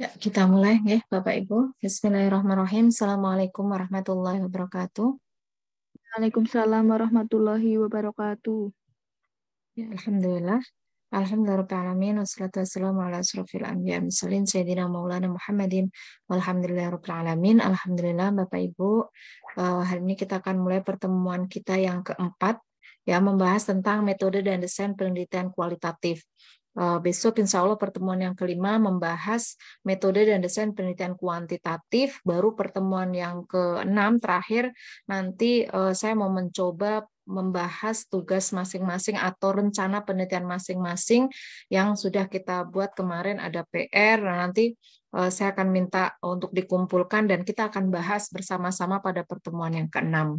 Ya, kita mulai ya Bapak Ibu. Bismillahirrahmanirrahim. Assalamualaikum warahmatullahi wabarakatuh. Waalaikumsalam warahmatullahi wabarakatuh. Ya, Alhamdulillah. Alhamdulillahirrahmanirrahim. Wassalatu wassalamu ala asrafil anbiya misalin Sayyidina Maulana Muhammadin. Alhamdulillahirrahmanirrahim. Alhamdulillah Bapak Ibu. Uh, hari ini kita akan mulai pertemuan kita yang keempat ya membahas tentang metode dan desain penelitian kualitatif. Eh, besok insya Allah pertemuan yang kelima membahas metode dan desain penelitian kuantitatif, baru pertemuan yang keenam terakhir nanti eh, saya mau mencoba membahas tugas masing-masing atau rencana penelitian masing-masing yang sudah kita buat kemarin ada PR nah nanti eh, saya akan minta untuk dikumpulkan dan kita akan bahas bersama-sama pada pertemuan yang keenam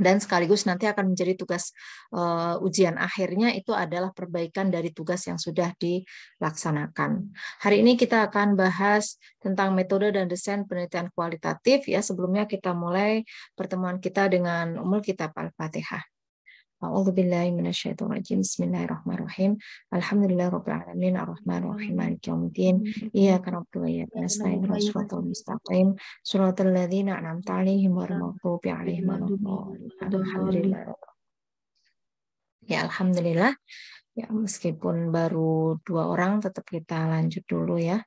dan sekaligus nanti akan menjadi tugas uh, ujian akhirnya itu adalah perbaikan dari tugas yang sudah dilaksanakan. Hari ini kita akan bahas tentang metode dan desain penelitian kualitatif ya sebelumnya kita mulai pertemuan kita dengan Umul Kitab Al-Fatihah. Bismillahirrahmanirrahim. yaumiddin. Ya alhamdulillah. Ya meskipun baru dua orang tetap kita lanjut dulu ya.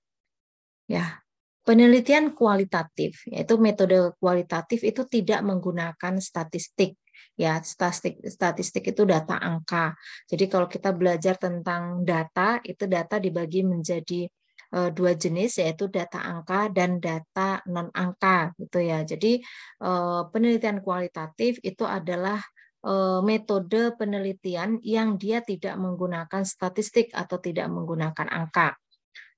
Ya, penelitian kualitatif yaitu metode kualitatif itu tidak menggunakan statistik Ya, statistik statistik itu data angka. Jadi kalau kita belajar tentang data, itu data dibagi menjadi eh, dua jenis yaitu data angka dan data non angka gitu ya. Jadi eh, penelitian kualitatif itu adalah eh, metode penelitian yang dia tidak menggunakan statistik atau tidak menggunakan angka.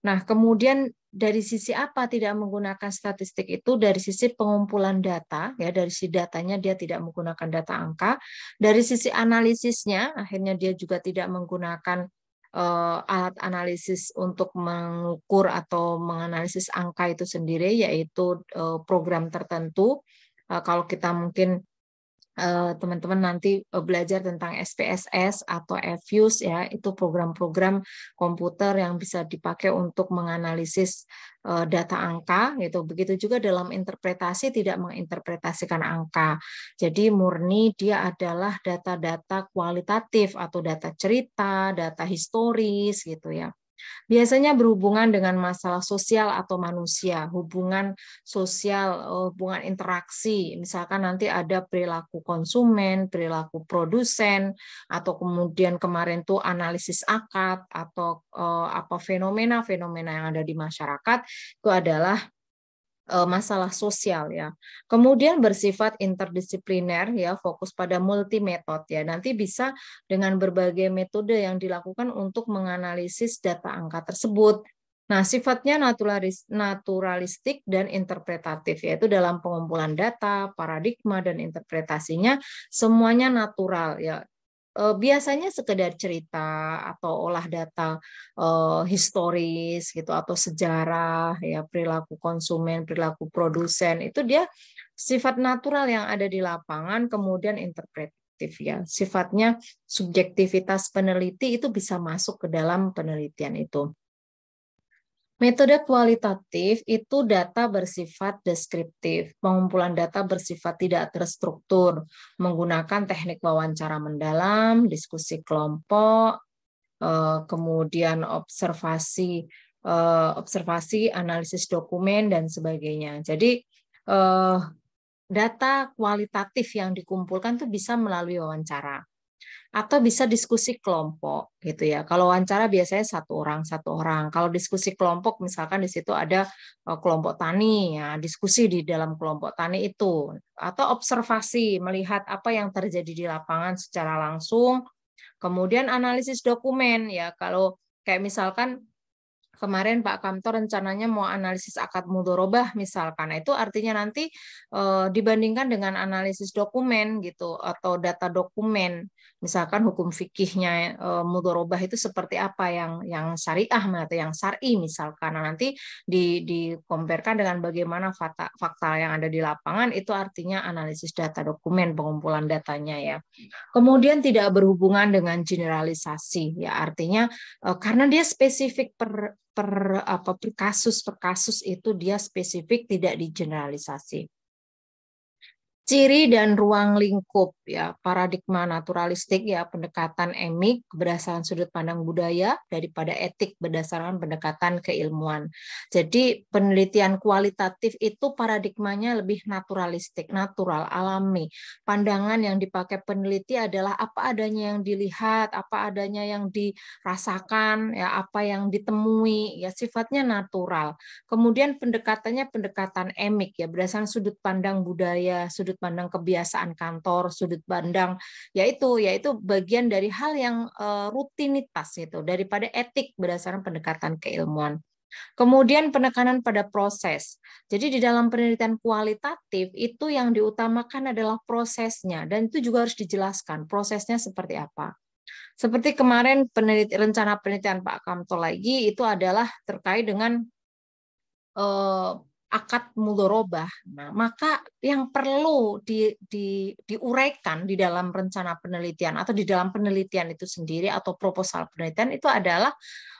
Nah, kemudian dari sisi apa tidak menggunakan statistik itu dari sisi pengumpulan data ya dari sisi datanya dia tidak menggunakan data angka dari sisi analisisnya akhirnya dia juga tidak menggunakan uh, alat analisis untuk mengukur atau menganalisis angka itu sendiri yaitu uh, program tertentu uh, kalau kita mungkin Eh, teman-teman nanti eh, belajar tentang SPSS atau FUSE ya itu program-program komputer yang bisa dipakai untuk menganalisis eh, data angka gitu begitu juga dalam interpretasi tidak menginterpretasikan angka jadi murni dia adalah data-data kualitatif atau data cerita data historis gitu ya Biasanya berhubungan dengan masalah sosial atau manusia, hubungan sosial, eh, hubungan interaksi. Misalkan nanti ada perilaku konsumen, perilaku produsen, atau kemudian kemarin tuh analisis akad atau eh, apa fenomena-fenomena yang ada di masyarakat itu adalah Eh, masalah sosial ya. Kemudian bersifat interdisipliner ya, fokus pada multi metode ya. Nanti bisa dengan berbagai metode yang dilakukan untuk menganalisis data angka tersebut. Nah, sifatnya naturalis, naturalistik dan interpretatif, yaitu dalam pengumpulan data, paradigma, dan interpretasinya semuanya natural. ya Eh, biasanya sekedar cerita atau olah data uh, historis gitu atau sejarah ya perilaku konsumen perilaku produsen itu dia sifat natural yang ada di lapangan kemudian interpretif ya sifatnya subjektivitas peneliti itu bisa masuk ke dalam penelitian itu Metode kualitatif itu data bersifat deskriptif, pengumpulan data bersifat tidak terstruktur, menggunakan teknik wawancara mendalam, diskusi kelompok, eh, kemudian observasi, eh, observasi, analisis dokumen dan sebagainya. Jadi eh, data kualitatif yang dikumpulkan itu bisa melalui wawancara atau bisa diskusi kelompok gitu ya. Kalau wawancara biasanya satu orang satu orang. Kalau diskusi kelompok misalkan di situ ada e, kelompok tani ya, diskusi di dalam kelompok tani itu atau observasi melihat apa yang terjadi di lapangan secara langsung. Kemudian analisis dokumen ya. Kalau kayak misalkan kemarin Pak Kamto rencananya mau analisis akad mudorobah misalkan. Nah, itu artinya nanti e, dibandingkan dengan analisis dokumen gitu atau data dokumen. Misalkan hukum fikihnya e, mudorobah itu seperti apa yang yang syariah atau yang syari misalkan. Nah, nanti di dikomparkan dengan bagaimana fakta, fakta yang ada di lapangan itu artinya analisis data dokumen pengumpulan datanya ya. Kemudian tidak berhubungan dengan generalisasi ya artinya e, karena dia spesifik per per apa per kasus per kasus itu dia spesifik tidak digeneralisasi ciri dan ruang lingkup ya paradigma naturalistik ya pendekatan emik berdasarkan sudut pandang budaya daripada etik berdasarkan pendekatan keilmuan. Jadi penelitian kualitatif itu paradigmanya lebih naturalistik, natural, alami. Pandangan yang dipakai peneliti adalah apa adanya yang dilihat, apa adanya yang dirasakan, ya apa yang ditemui, ya sifatnya natural. Kemudian pendekatannya pendekatan emik ya berdasarkan sudut pandang budaya, sudut sudut pandang kebiasaan kantor, sudut pandang yaitu yaitu bagian dari hal yang eh, rutinitas itu daripada etik berdasarkan pendekatan keilmuan. Kemudian penekanan pada proses. Jadi di dalam penelitian kualitatif itu yang diutamakan adalah prosesnya dan itu juga harus dijelaskan prosesnya seperti apa. Seperti kemarin penelit, rencana penelitian Pak Kamto lagi itu adalah terkait dengan eh, akad mudorobah. Nah, maka yang perlu di, di, diuraikan di dalam rencana penelitian atau di dalam penelitian itu sendiri atau proposal penelitian itu adalah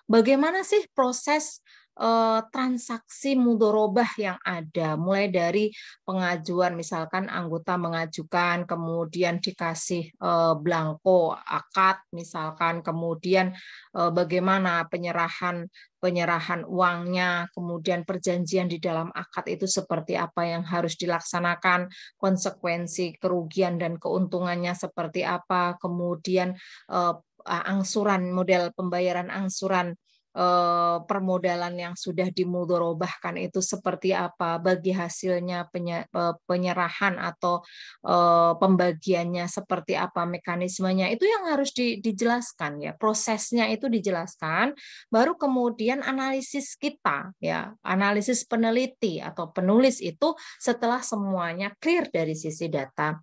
bagaimana sih proses eh, transaksi mudorobah yang ada, mulai dari pengajuan misalkan anggota mengajukan, kemudian dikasih eh, blanko akad misalkan, kemudian eh, bagaimana penyerahan penyerahan uangnya, kemudian perjanjian di dalam akad itu seperti apa yang harus dilaksanakan, konsekuensi kerugian dan keuntungannya seperti apa, kemudian eh, angsuran model pembayaran angsuran Eh, permodalan yang sudah dimudorobahkan itu seperti apa, bagi hasilnya eh, penyerahan atau eh, pembagiannya seperti apa mekanismenya itu yang harus dijelaskan ya prosesnya itu dijelaskan baru kemudian analisis kita ya analisis peneliti atau penulis itu setelah semuanya clear dari sisi data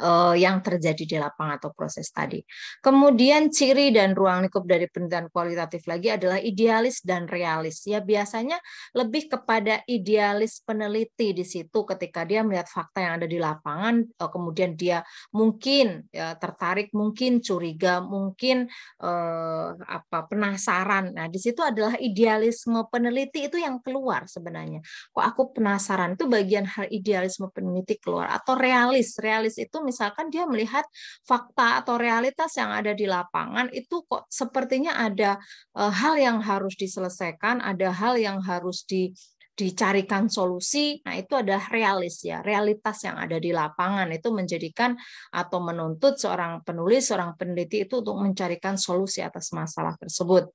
uh, yang terjadi di lapangan atau proses tadi. Kemudian ciri dan ruang lingkup dari penelitian kualitatif lagi adalah idealis dan realis. Ya biasanya lebih kepada idealis peneliti di situ ketika dia melihat fakta yang ada di lapangan, uh, kemudian dia mungkin ya, tertarik, mungkin curiga, mungkin uh, apa penasaran. Nah di situ adalah idealisme peneliti itu yang keluar sebenarnya. Kok aku penasaran itu bagian hal idealisme peneliti keluar atau realis. Realis itu misalkan dia melihat fakta atau realitas yang ada di lapangan itu kok sepertinya ada eh, hal yang harus diselesaikan, ada hal yang harus di dicarikan solusi. Nah, itu adalah realis ya, realitas yang ada di lapangan itu menjadikan atau menuntut seorang penulis, seorang peneliti itu untuk mencarikan solusi atas masalah tersebut.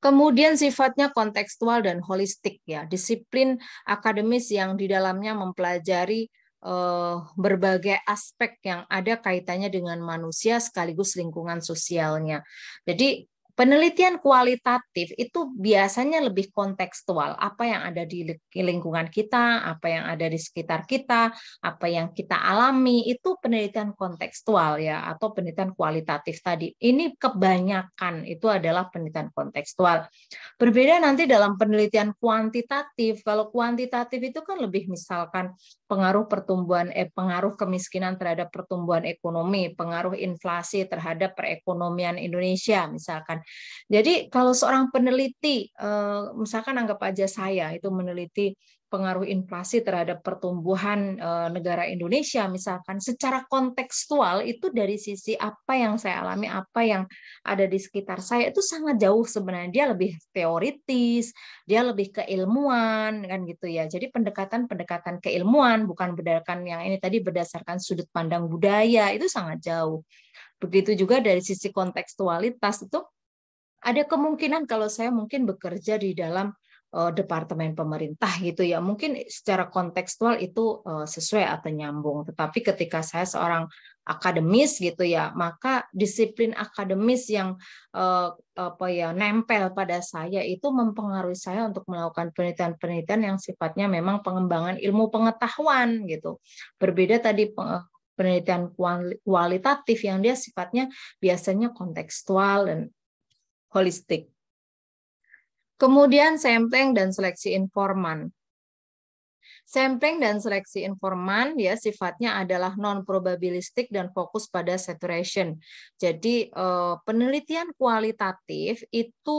Kemudian sifatnya kontekstual dan holistik ya, disiplin akademis yang di dalamnya mempelajari Eh, berbagai aspek yang ada kaitannya dengan manusia sekaligus lingkungan sosialnya. Jadi penelitian kualitatif itu biasanya lebih kontekstual, apa yang ada di lingkungan kita, apa yang ada di sekitar kita, apa yang kita alami itu penelitian kontekstual ya atau penelitian kualitatif tadi. Ini kebanyakan itu adalah penelitian kontekstual. Berbeda nanti dalam penelitian kuantitatif. Kalau kuantitatif itu kan lebih misalkan pengaruh pertumbuhan eh pengaruh kemiskinan terhadap pertumbuhan ekonomi, pengaruh inflasi terhadap perekonomian Indonesia misalkan jadi kalau seorang peneliti, eh, misalkan anggap aja saya itu meneliti pengaruh inflasi terhadap pertumbuhan eh, negara Indonesia, misalkan secara kontekstual itu dari sisi apa yang saya alami, apa yang ada di sekitar saya itu sangat jauh sebenarnya. Dia lebih teoritis, dia lebih keilmuan kan gitu ya. Jadi pendekatan-pendekatan keilmuan bukan berdasarkan yang ini tadi berdasarkan sudut pandang budaya itu sangat jauh. Begitu juga dari sisi kontekstualitas itu ada kemungkinan kalau saya mungkin bekerja di dalam uh, departemen pemerintah gitu ya mungkin secara kontekstual itu uh, sesuai atau nyambung tetapi ketika saya seorang akademis gitu ya maka disiplin akademis yang uh, apa ya nempel pada saya itu mempengaruhi saya untuk melakukan penelitian-penelitian yang sifatnya memang pengembangan ilmu pengetahuan gitu berbeda tadi penelitian kualitatif yang dia sifatnya biasanya kontekstual dan holistik. Kemudian sampling dan seleksi informan. Sampling dan seleksi informan ya sifatnya adalah non probabilistik dan fokus pada saturation. Jadi eh, penelitian kualitatif itu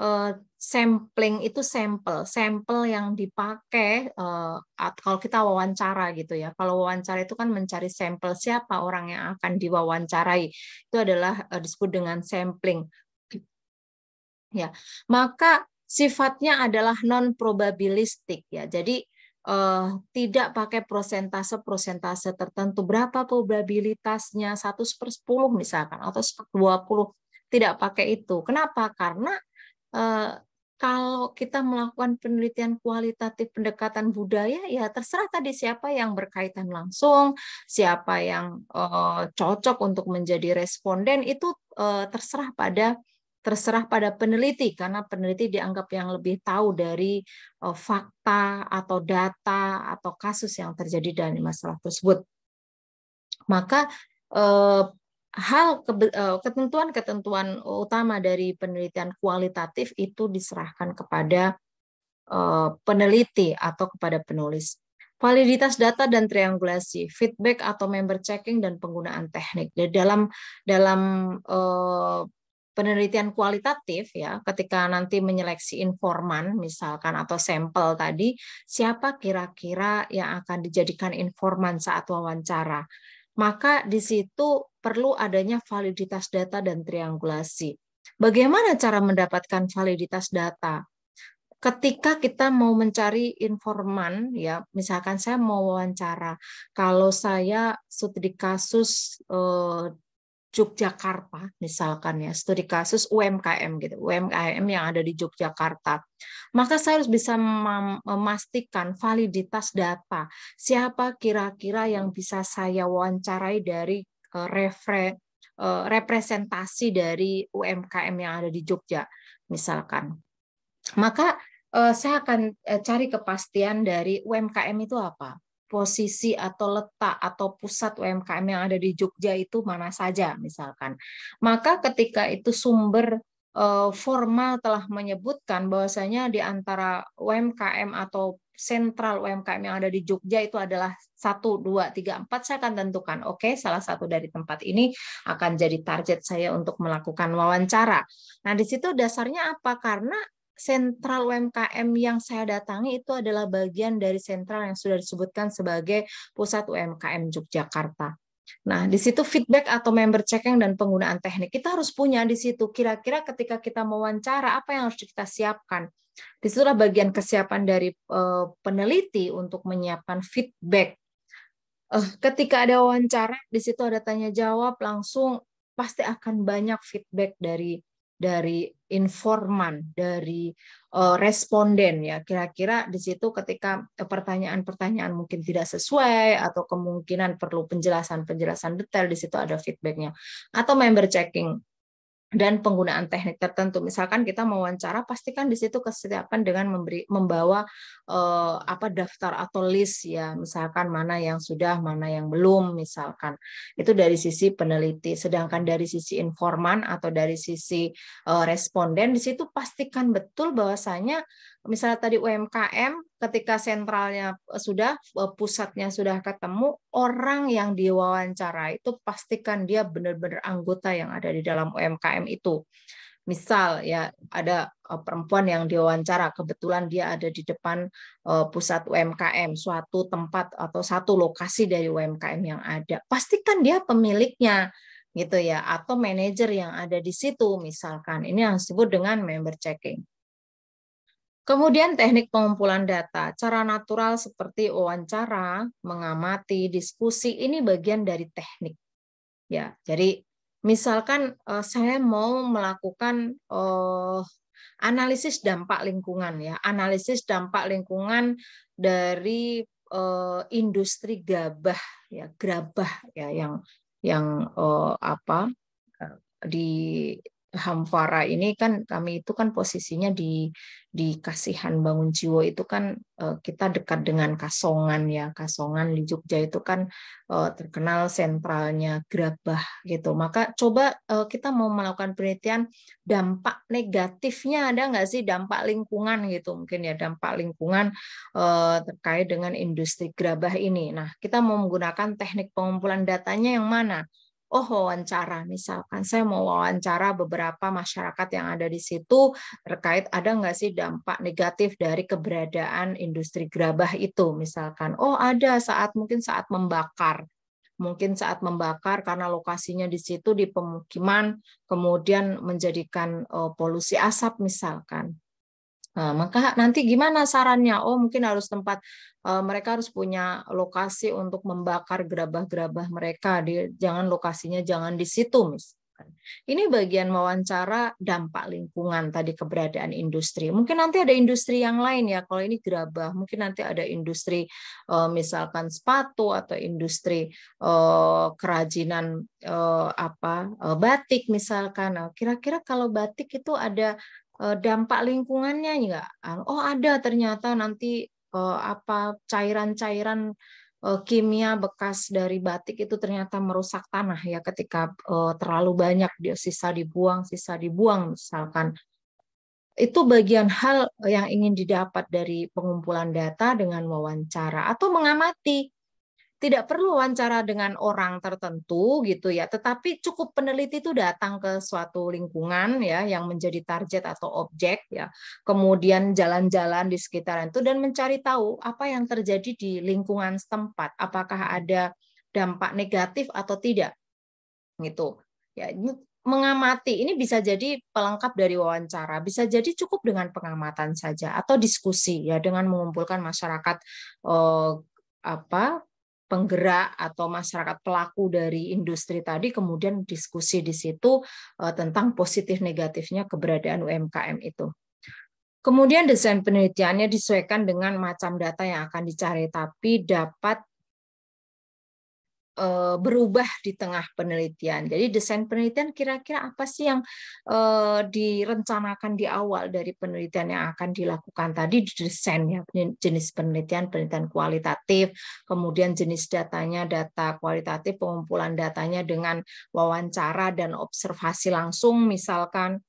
eh, sampling itu sampel, sampel yang dipakai eh, kalau kita wawancara gitu ya. Kalau wawancara itu kan mencari sampel siapa orang yang akan diwawancarai. Itu adalah disebut dengan sampling ya maka sifatnya adalah non probabilistik ya jadi eh, tidak pakai prosentase prosentase tertentu berapa probabilitasnya satu per sepuluh misalkan atau 1 per 20 tidak pakai itu kenapa karena eh, kalau kita melakukan penelitian kualitatif pendekatan budaya ya terserah tadi siapa yang berkaitan langsung siapa yang eh, cocok untuk menjadi responden itu eh, terserah pada terserah pada peneliti karena peneliti dianggap yang lebih tahu dari eh, fakta atau data atau kasus yang terjadi dari masalah tersebut. Maka eh, hal eh, ketentuan-ketentuan utama dari penelitian kualitatif itu diserahkan kepada peneliti atau kepada penulis. Validitas data dan triangulasi, feedback atau member checking dan penggunaan teknik. dalam dalam penelitian kualitatif ya ketika nanti menyeleksi informan misalkan atau sampel tadi siapa kira-kira yang akan dijadikan informan saat wawancara maka di situ perlu adanya validitas data dan triangulasi bagaimana cara mendapatkan validitas data ketika kita mau mencari informan ya misalkan saya mau wawancara kalau saya studi kasus eh, Yogyakarta misalkan ya studi kasus UMKM gitu UMKM yang ada di Yogyakarta maka saya harus bisa memastikan validitas data siapa kira-kira yang bisa saya wawancarai dari eh, eh, representasi dari UMKM yang ada di Jogja misalkan maka eh, saya akan cari kepastian dari UMKM itu apa posisi atau letak atau pusat UMKM yang ada di Jogja itu mana saja misalkan. Maka ketika itu sumber eh, formal telah menyebutkan bahwasanya di antara UMKM atau sentral UMKM yang ada di Jogja itu adalah 1, 2, 3, 4, saya akan tentukan, oke, salah satu dari tempat ini akan jadi target saya untuk melakukan wawancara. Nah, di situ dasarnya apa? Karena sentral UMKM yang saya datangi itu adalah bagian dari sentral yang sudah disebutkan sebagai pusat UMKM Yogyakarta. Nah, di situ feedback atau member checking dan penggunaan teknik kita harus punya di situ. Kira-kira ketika kita mewawancara apa yang harus kita siapkan? Disitulah bagian kesiapan dari eh, peneliti untuk menyiapkan feedback. Eh, ketika ada wawancara, di situ ada tanya jawab langsung pasti akan banyak feedback dari dari informan, dari uh, responden ya. Kira-kira di situ ketika eh, pertanyaan-pertanyaan mungkin tidak sesuai atau kemungkinan perlu penjelasan-penjelasan detail di situ ada feedbacknya. Atau member checking dan penggunaan teknik tertentu. Misalkan kita mewawancara, pastikan di situ kesiapan dengan memberi membawa eh, apa daftar atau list ya, misalkan mana yang sudah, mana yang belum misalkan. Itu dari sisi peneliti. Sedangkan dari sisi informan atau dari sisi eh, responden di situ pastikan betul bahwasanya misalnya tadi UMKM ketika sentralnya eh, sudah eh, pusatnya sudah ketemu orang yang diwawancara itu pastikan dia benar-benar anggota yang ada di dalam UMKM itu misal ya ada eh, perempuan yang diwawancara kebetulan dia ada di depan pusat UMKM suatu tempat atau satu lokasi dari UMKM yang ada pastikan dia pemiliknya gitu ya atau manajer yang ada di situ misalkan ini yang disebut dengan member checking Kemudian teknik pengumpulan data, cara natural seperti wawancara, mengamati, diskusi ini bagian dari teknik. Ya, jadi misalkan eh, saya mau melakukan eh, analisis dampak lingkungan ya, analisis dampak lingkungan dari eh, industri gabah ya, gerabah ya yang yang eh, apa di Hamfara ini kan kami itu kan posisinya di di kasihan bangun jiwa itu kan uh, kita dekat dengan Kasongan ya Kasongan di Jogja itu kan uh, terkenal sentralnya gerabah gitu maka coba uh, kita mau melakukan penelitian dampak negatifnya ada nggak sih dampak lingkungan gitu mungkin ya dampak lingkungan terkait dengan industri gerabah ini nah kita mau menggunakan teknik pengumpulan datanya yang mana oh wawancara misalkan saya mau wawancara beberapa masyarakat yang ada di situ terkait ada nggak sih dampak negatif dari keberadaan industri gerabah itu misalkan oh ada saat mungkin saat membakar mungkin saat membakar karena lokasinya di situ di pemukiman kemudian menjadikan polusi asap misalkan Nah, maka nanti gimana sarannya? Oh, mungkin harus tempat uh, mereka harus punya lokasi untuk membakar gerabah-gerabah mereka. Di, jangan lokasinya jangan di situ, mis. Ini bagian wawancara dampak lingkungan tadi keberadaan industri. Mungkin nanti ada industri yang lain ya. Kalau ini gerabah, mungkin nanti ada industri uh, misalkan sepatu atau industri uh, kerajinan apa batik misalkan. Nah, kira-kira nah, kalau batik itu ada Eh, dampak lingkungannya nggak? Anu, oh ada ternyata nanti eh, apa cairan-cairan eh, kimia bekas dari batik itu ternyata merusak tanah ya ketika terlalu banyak dia sisa dibuang sisa dibuang misalkan itu bagian hal yang ingin didapat dari pengumpulan data dengan wawancara atau mengamati tidak perlu wawancara dengan orang tertentu gitu ya, tetapi cukup peneliti itu datang ke suatu lingkungan ya yang menjadi target atau objek ya, kemudian jalan-jalan di sekitaran itu dan mencari tahu apa yang terjadi di lingkungan setempat, apakah ada dampak negatif atau tidak gitu ya mengamati ini bisa jadi pelengkap dari wawancara bisa jadi cukup dengan pengamatan saja atau diskusi ya dengan mengumpulkan masyarakat eh, apa penggerak atau masyarakat pelaku dari industri tadi kemudian diskusi di situ eh, tentang positif negatifnya keberadaan UMKM itu. Kemudian desain penelitiannya disesuaikan dengan macam data yang akan dicari tapi dapat Eh, berubah di tengah penelitian. Jadi desain penelitian kira-kira apa sih yang eh, direncanakan di awal dari penelitian yang akan dilakukan tadi di desainnya jenis penelitian penelitian kualitatif, kemudian jenis datanya data kualitatif, pengumpulan datanya dengan wawancara dan observasi langsung misalkan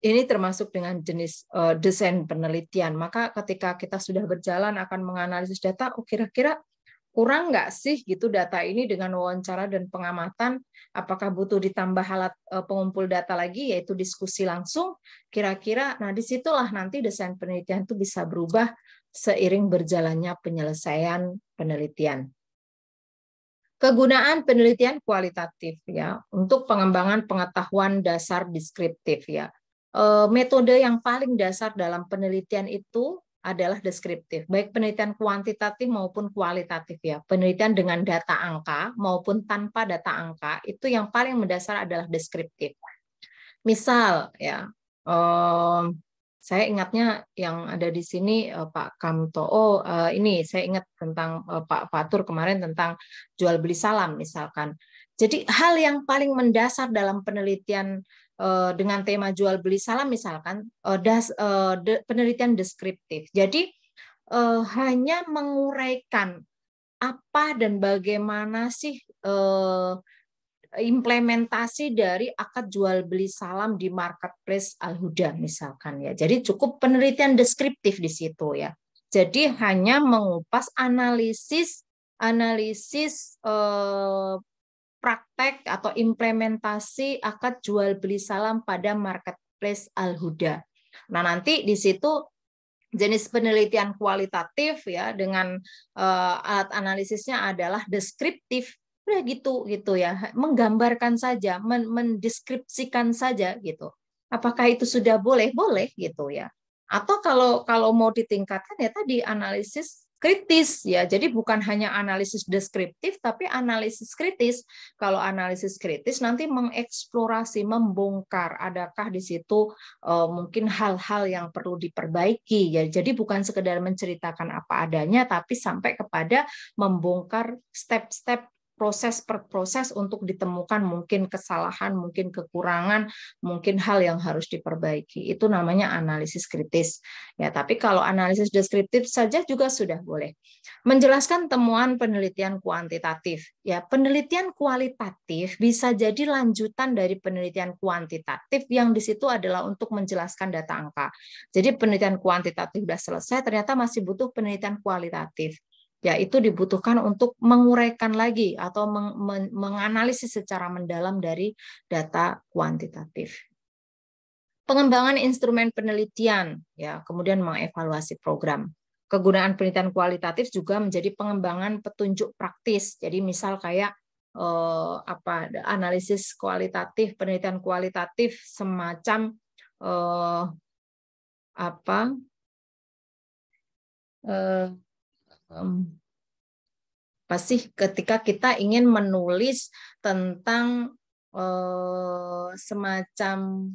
ini termasuk dengan jenis eh, desain penelitian. Maka ketika kita sudah berjalan akan menganalisis data, oh kira-kira kurang nggak sih gitu data ini dengan wawancara dan pengamatan apakah butuh ditambah alat eh, pengumpul data lagi yaitu diskusi langsung kira-kira nah disitulah nanti desain penelitian itu bisa berubah seiring berjalannya penyelesaian penelitian kegunaan penelitian kualitatif ya untuk pengembangan pengetahuan dasar deskriptif ya eh, metode yang paling dasar dalam penelitian itu adalah deskriptif, baik penelitian kuantitatif maupun kualitatif ya. Penelitian dengan data angka maupun tanpa data angka itu yang paling mendasar adalah deskriptif. Misal ya, um, saya ingatnya yang ada di sini uh, Pak Kamto. Oh, eh, uh, ini saya ingat tentang uh, Pak Fatur kemarin tentang jual beli salam misalkan. Jadi hal yang paling mendasar dalam penelitian Eh, dengan tema jual beli salam misalkan eh, das, eh, penelitian deskriptif. Jadi hanya menguraikan apa dan bagaimana sih implementasi dari akad jual beli salam di marketplace Al-Huda misalkan ya. Jadi cukup penelitian deskriptif di situ ya. Jadi hanya mengupas analisis analisis praktek atau implementasi akad jual beli salam pada marketplace Al-Huda. Nah, nanti di situ jenis penelitian kualitatif ya dengan uh, alat analisisnya adalah deskriptif udah gitu gitu ya menggambarkan saja men mendeskripsikan saja gitu apakah itu sudah boleh boleh gitu ya atau kalau kalau mau ditingkatkan ya tadi analisis kritis ya. Jadi bukan hanya analisis deskriptif tapi analisis kritis. Kalau analisis kritis nanti mengeksplorasi, membongkar adakah di situ uh, mungkin hal-hal yang perlu diperbaiki ya. Jadi bukan sekedar menceritakan apa adanya tapi sampai kepada membongkar step-step proses per proses untuk ditemukan mungkin kesalahan, mungkin kekurangan, mungkin hal yang harus diperbaiki. Itu namanya analisis kritis. Ya, tapi kalau analisis deskriptif saja juga sudah boleh. Menjelaskan temuan penelitian kuantitatif. Ya, penelitian kualitatif bisa jadi lanjutan dari penelitian kuantitatif yang di situ adalah untuk menjelaskan data angka. Jadi penelitian kuantitatif sudah selesai, ternyata masih butuh penelitian kualitatif. Ya, itu dibutuhkan untuk menguraikan lagi atau meng men menganalisis secara mendalam dari data kuantitatif. Pengembangan instrumen penelitian, ya, kemudian mengevaluasi program. Kegunaan penelitian kualitatif juga menjadi pengembangan petunjuk praktis. Jadi misal kayak eh, apa analisis kualitatif, penelitian kualitatif semacam eh, apa eh, Hmm. pasti ketika kita ingin menulis tentang uh, semacam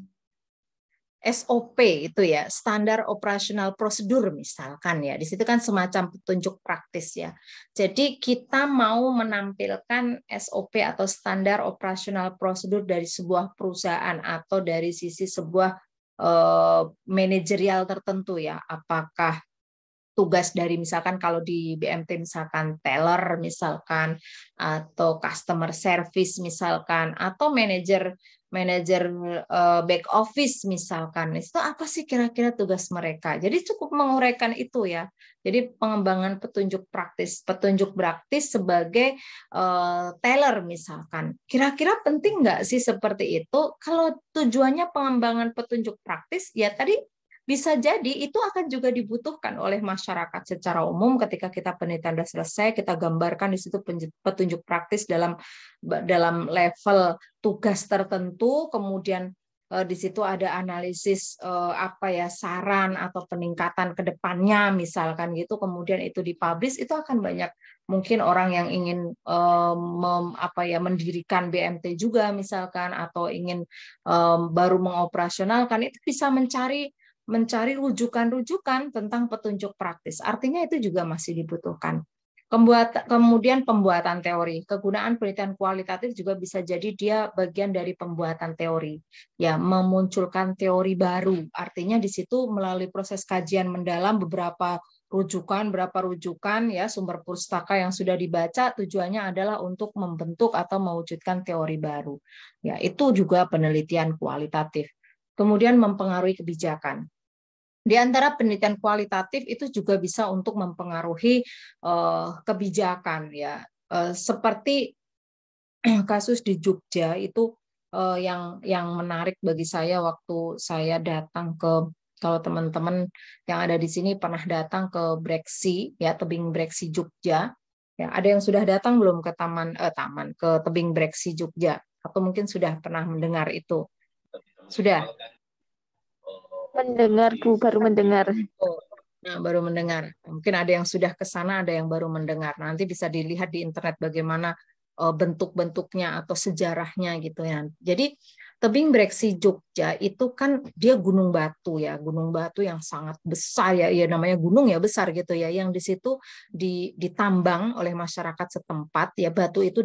SOP itu ya, standar operasional prosedur misalkan ya. Di situ kan semacam petunjuk praktis ya. Jadi kita mau menampilkan SOP atau standar operasional prosedur dari sebuah perusahaan atau dari sisi sebuah uh, manajerial tertentu ya. Apakah tugas dari misalkan kalau di BMT misalkan teller misalkan atau customer service misalkan atau manager uh, back office misalkan itu apa sih kira-kira tugas mereka jadi cukup menguraikan itu ya jadi pengembangan petunjuk praktis petunjuk praktis sebagai uh, teller misalkan kira-kira penting nggak sih seperti itu kalau tujuannya pengembangan petunjuk praktis ya tadi bisa jadi itu akan juga dibutuhkan oleh masyarakat secara umum ketika kita penelitian sudah selesai, kita gambarkan di situ petunjuk praktis dalam dalam level tugas tertentu, kemudian eh, di situ ada analisis eh, apa ya saran atau peningkatan ke depannya misalkan gitu kemudian itu dipublish itu akan banyak mungkin orang yang ingin eh, mem, apa ya mendirikan BMT juga misalkan atau ingin um, baru mengoperasionalkan itu bisa mencari mencari rujukan-rujukan tentang petunjuk praktis. Artinya itu juga masih dibutuhkan. Kemudian pembuatan teori. Kegunaan penelitian kualitatif juga bisa jadi dia bagian dari pembuatan teori. Ya, memunculkan teori baru. Artinya di situ melalui proses kajian mendalam beberapa rujukan, berapa rujukan ya sumber pustaka yang sudah dibaca tujuannya adalah untuk membentuk atau mewujudkan teori baru. Ya, itu juga penelitian kualitatif. Kemudian mempengaruhi kebijakan. Di antara penelitian kualitatif itu juga bisa untuk mempengaruhi uh, kebijakan ya. Uh, seperti kasus di Jogja itu uh, yang yang menarik bagi saya waktu saya datang ke kalau teman-teman yang ada di sini pernah datang ke Breksi ya tebing Breksi Jogja ya ada yang sudah datang belum ke taman eh, taman ke tebing Breksi Jogja atau mungkin sudah pernah mendengar itu sudah mendengar Bu, baru iya, mendengar. Iya, nah, baru mendengar. Mungkin ada yang sudah ke sana, ada yang baru mendengar. Nanti bisa dilihat di internet bagaimana eh, bentuk-bentuknya atau sejarahnya gitu ya. Jadi tebing breksi Jogja itu kan dia gunung batu ya, gunung batu yang sangat besar ya, ya namanya gunung ya besar gitu ya, yang di situ ditambang oleh masyarakat setempat ya batu itu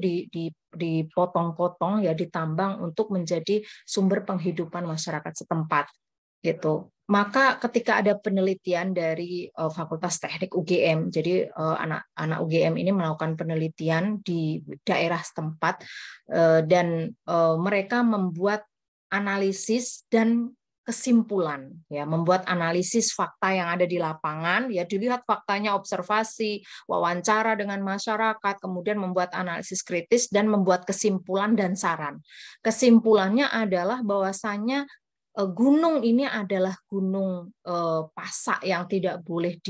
dipotong-potong ya ditambang untuk menjadi sumber penghidupan masyarakat setempat gitu maka ketika ada penelitian dari uh, Fakultas Teknik UGM, jadi eh, anak-anak uh, UGM ini melakukan penelitian di daerah setempat uh, dan uh, mereka membuat analisis dan kesimpulan ya membuat analisis fakta yang ada di lapangan ya dilihat faktanya observasi wawancara dengan masyarakat kemudian membuat analisis kritis dan membuat kesimpulan dan saran kesimpulannya adalah bahwasannya Eh, gunung ini adalah gunung eh, pasak yang tidak boleh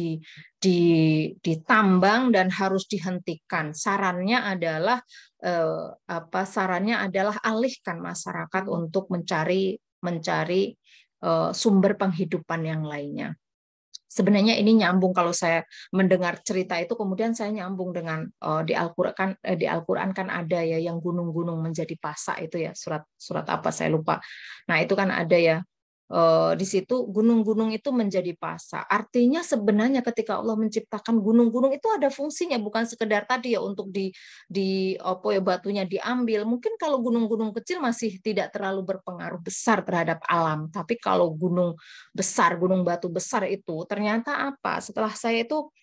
ditambang dan harus dihentikan. Sarannya adalah eh, apa? Sarannya adalah alihkan masyarakat untuk mencari mencari sumber penghidupan yang lainnya sebenarnya ini nyambung kalau saya mendengar cerita itu kemudian saya nyambung dengan uh, di Al-Qur'an uh, eh, di Al-Qur'an kan ada ya yang gunung-gunung menjadi pasak itu ya surat surat apa saya lupa. Nah, itu kan ada ya Eh, di situ gunung-gunung itu menjadi pasar Artinya sebenarnya ketika Allah menciptakan gunung-gunung itu ada fungsinya bukan sekedar tadi ya untuk di di opo ya batunya diambil. Mungkin kalau gunung-gunung kecil masih tidak terlalu berpengaruh besar terhadap alam, tapi kalau gunung besar, gunung batu besar itu ternyata apa? Setelah saya itu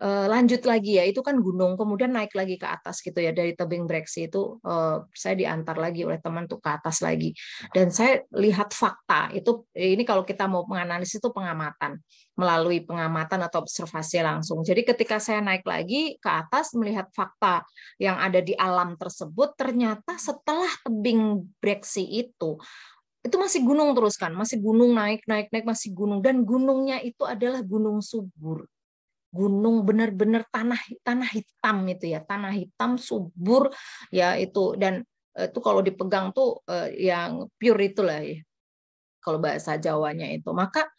Eh, lanjut lagi ya itu kan gunung kemudian naik lagi ke atas gitu ya dari tebing breksi itu eh, saya diantar lagi oleh teman tuh ke atas lagi dan saya lihat fakta itu ini kalau kita mau menganalisis itu pengamatan melalui pengamatan atau observasi langsung jadi ketika saya naik lagi ke atas melihat fakta yang ada di alam tersebut ternyata setelah tebing breksi itu itu masih gunung terus kan masih gunung naik naik naik masih gunung dan gunungnya itu adalah gunung subur gunung benar-benar tanah tanah hitam itu ya tanah hitam subur ya itu dan eh, itu kalau dipegang tuh eh, yang pure itulah ya kalau bahasa Jawanya itu maka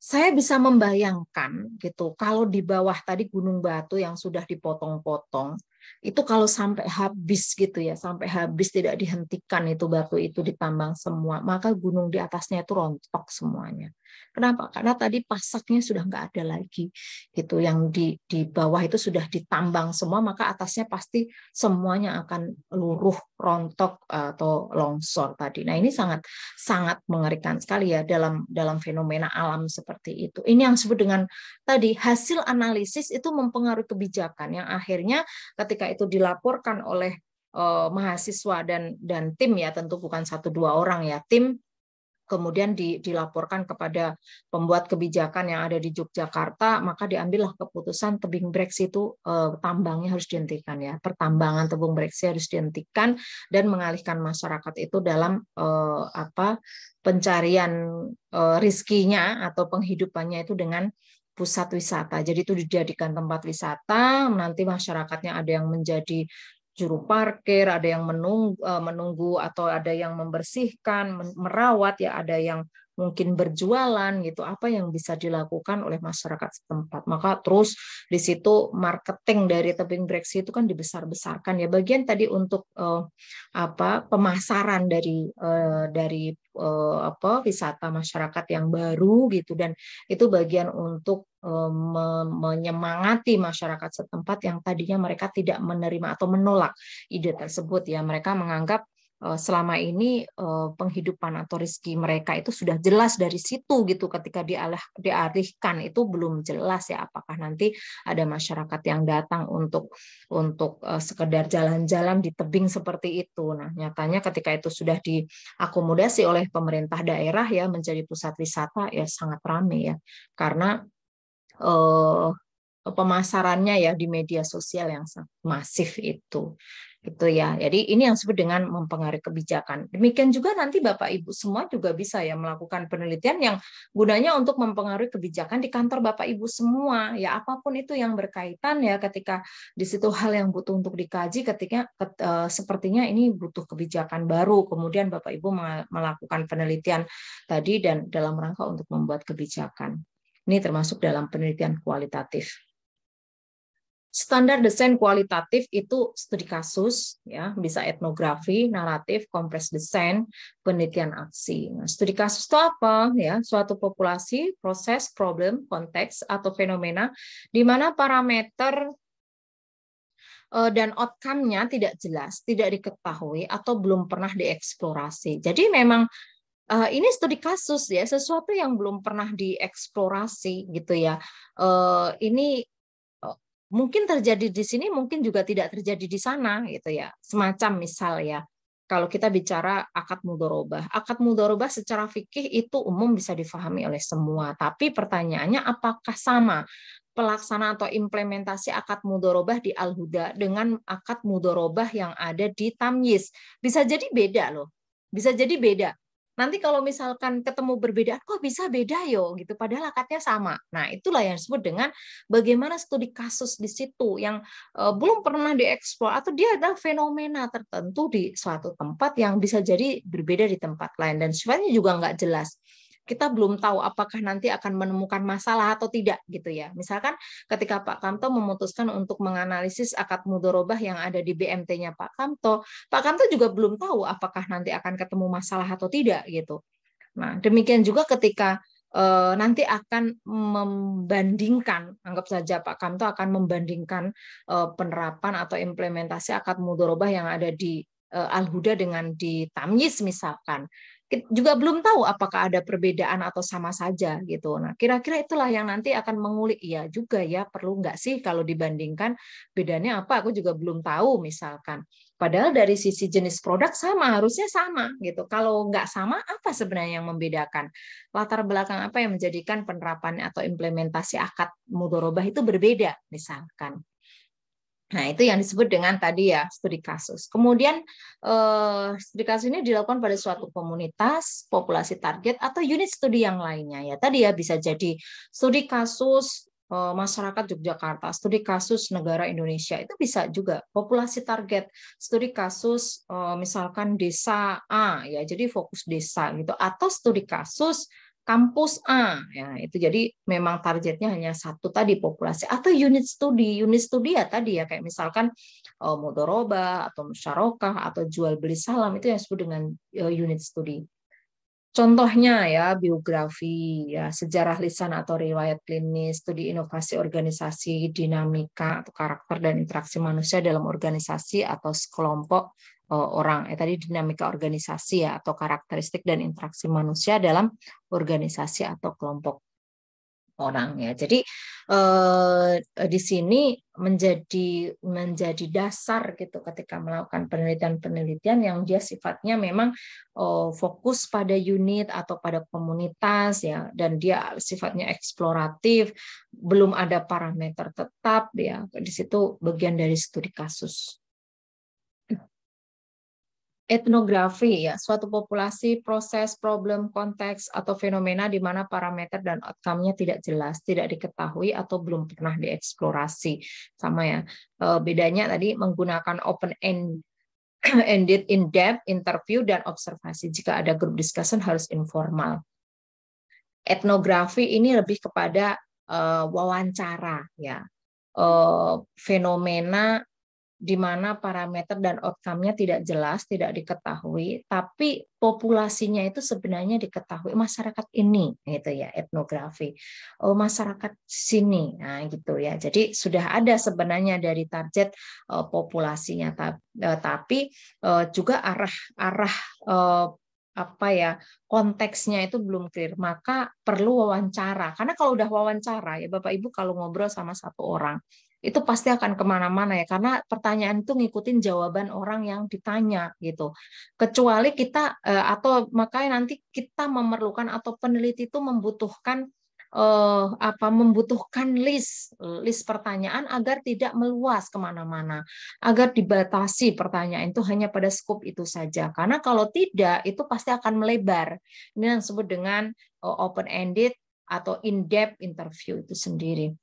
saya bisa membayangkan gitu kalau di bawah tadi gunung batu yang sudah dipotong-potong itu kalau sampai habis gitu ya, sampai habis tidak dihentikan itu batu itu ditambang semua, maka gunung di atasnya itu rontok semuanya. Kenapa? Karena tadi pasaknya sudah nggak ada lagi gitu, yang di di bawah itu sudah ditambang semua, maka atasnya pasti semuanya akan luruh, rontok atau longsor tadi. Nah ini sangat sangat mengerikan sekali ya dalam dalam fenomena alam seperti itu. Ini yang disebut dengan tadi hasil analisis itu mempengaruhi kebijakan yang akhirnya ketika ketika itu dilaporkan oleh uh, mahasiswa dan dan tim ya tentu bukan satu dua orang ya tim kemudian di, dilaporkan kepada pembuat kebijakan yang ada di Yogyakarta, maka diambillah keputusan tebing breksi itu eh, tambangnya harus dihentikan ya, pertambangan tebing breksi harus dihentikan dan mengalihkan masyarakat itu dalam eh, apa pencarian eh, rizkinya atau penghidupannya itu dengan pusat wisata. Jadi itu dijadikan tempat wisata, nanti masyarakatnya ada yang menjadi juru parkir, ada yang menunggu, eh, menunggu atau ada yang membersihkan, merawat, ya ada yang mungkin berjualan gitu, apa yang bisa dilakukan oleh masyarakat setempat. Maka terus di situ marketing dari tebing breksi itu kan dibesar-besarkan ya. Bagian tadi untuk eh, apa pemasaran dari eh, dari eh, apa wisata masyarakat yang baru gitu dan itu bagian untuk Eh, menyemangati masyarakat setempat yang tadinya mereka tidak menerima atau menolak ide tersebut ya mereka menganggap eh, selama ini eh, penghidupan atau rezeki mereka itu sudah jelas dari situ gitu ketika dialah diarihkan itu belum jelas ya apakah nanti ada masyarakat yang datang untuk untuk sekedar jalan-jalan di tebing seperti itu nah nyatanya ketika itu sudah diakomodasi oleh pemerintah daerah ya menjadi pusat wisata ya sangat ramai ya karena uh, pemasarannya ya di media sosial yang masif itu gitu ya. Jadi ini yang disebut dengan mempengaruhi kebijakan. Demikian juga nanti Bapak Ibu semua juga bisa ya melakukan penelitian yang gunanya untuk mempengaruhi kebijakan di kantor Bapak Ibu semua. Ya apapun itu yang berkaitan ya ketika di situ hal yang butuh untuk dikaji ketika ket, e, sepertinya ini butuh kebijakan baru. Kemudian Bapak Ibu melakukan penelitian tadi dan dalam rangka untuk membuat kebijakan. Ini termasuk dalam penelitian kualitatif. Standar desain kualitatif itu studi kasus, ya bisa etnografi, naratif, kompres desain, penelitian aksi. Nah, studi kasus itu apa? Ya, suatu populasi, proses, problem, konteks atau fenomena di mana parameter eh, dan outcome-nya tidak jelas, tidak diketahui atau belum pernah dieksplorasi. Jadi memang uh, ini studi kasus ya sesuatu yang belum pernah dieksplorasi gitu ya uh, ini eh, mungkin terjadi di sini mungkin juga tidak terjadi di sana gitu ya semacam misal ya kalau kita bicara akad mudorobah. Akad mudorobah secara fikih itu umum bisa difahami oleh semua. Tapi pertanyaannya apakah sama pelaksana atau implementasi akad mudorobah di Al-Huda dengan akad mudorobah yang ada di Tamyiz? Bisa jadi beda loh. Bisa jadi beda. Nanti kalau misalkan ketemu berbeda, kok bisa beda yo gitu, padahal akadnya sama. Nah itulah yang disebut dengan bagaimana studi kasus di situ yang uh, belum pernah dieksplor atau dia ada fenomena tertentu di suatu tempat yang bisa jadi berbeda di tempat lain dan sifatnya juga nggak jelas kita belum tahu apakah nanti akan menemukan masalah atau tidak gitu ya. Misalkan ketika Pak Kamto memutuskan untuk menganalisis akad mudorobah yang ada di BMT-nya Pak Kamto, Pak Kamto juga belum tahu apakah nanti akan ketemu masalah atau tidak gitu. Nah, demikian juga ketika e, nanti akan membandingkan, anggap saja Pak Kamto akan membandingkan e, penerapan atau implementasi akad mudorobah yang ada di eh, Al-Huda dengan di Tamyiz misalkan juga belum tahu apakah ada perbedaan atau sama saja gitu. Nah, kira-kira itulah yang nanti akan mengulik ya juga ya perlu nggak sih kalau dibandingkan bedanya apa? Aku juga belum tahu misalkan. Padahal dari sisi jenis produk sama harusnya sama gitu. Kalau nggak sama apa sebenarnya yang membedakan? Latar belakang apa yang menjadikan penerapan atau implementasi akad mudorobah itu berbeda misalkan Nah, itu yang disebut dengan tadi ya, studi kasus. Kemudian eh, studi kasus ini dilakukan pada suatu komunitas, populasi target, atau unit studi yang lainnya. Ya, tadi ya bisa jadi studi kasus eh, masyarakat Yogyakarta, studi kasus negara Indonesia, itu bisa juga populasi target, studi kasus eh, misalkan desa A, ya jadi fokus desa gitu, atau studi kasus kampus A. Ya, itu jadi memang targetnya hanya satu tadi populasi atau unit studi. Unit studi ya tadi ya kayak misalkan uh, mudoroba atau musyarakah atau jual beli salam itu yang disebut dengan uh, unit studi. Contohnya ya biografi, ya sejarah lisan atau riwayat klinis, studi inovasi organisasi, dinamika atau karakter dan interaksi manusia dalam organisasi atau sekelompok Eh, orang eh tadi dinamika organisasi ya atau karakteristik dan interaksi manusia dalam organisasi atau kelompok orang ya. Jadi eh, di sini menjadi menjadi dasar gitu ketika melakukan penelitian-penelitian yang dia sifatnya memang eh, fokus pada unit atau pada komunitas ya dan dia sifatnya eksploratif, belum ada parameter tetap ya. Di situ bagian dari studi kasus etnografi ya suatu populasi proses problem konteks atau fenomena di mana parameter dan outcome-nya tidak jelas tidak diketahui atau belum pernah dieksplorasi sama ya e, bedanya tadi menggunakan open end ended in depth interview dan observasi jika ada grup discussion harus informal etnografi ini lebih kepada uh, wawancara ya uh, fenomena di mana parameter dan outcome-nya tidak jelas, tidak diketahui, tapi populasinya itu sebenarnya diketahui masyarakat ini, gitu ya, etnografi, oh, masyarakat sini, nah gitu ya. Jadi sudah ada sebenarnya dari target uh, populasinya, eh, tapi, uh, juga arah arah apa ya konteksnya itu belum clear maka perlu wawancara karena kalau udah wawancara ya bapak ibu kalau ngobrol sama satu orang itu pasti akan kemana-mana ya karena pertanyaan itu ngikutin jawaban orang yang ditanya gitu kecuali kita eh, atau makanya nanti kita memerlukan atau peneliti itu membutuhkan eh, apa membutuhkan list list pertanyaan agar tidak meluas kemana-mana agar dibatasi pertanyaan itu hanya pada skop itu saja karena kalau tidak itu pasti akan melebar ini yang disebut dengan eh, open ended atau in depth interview itu sendiri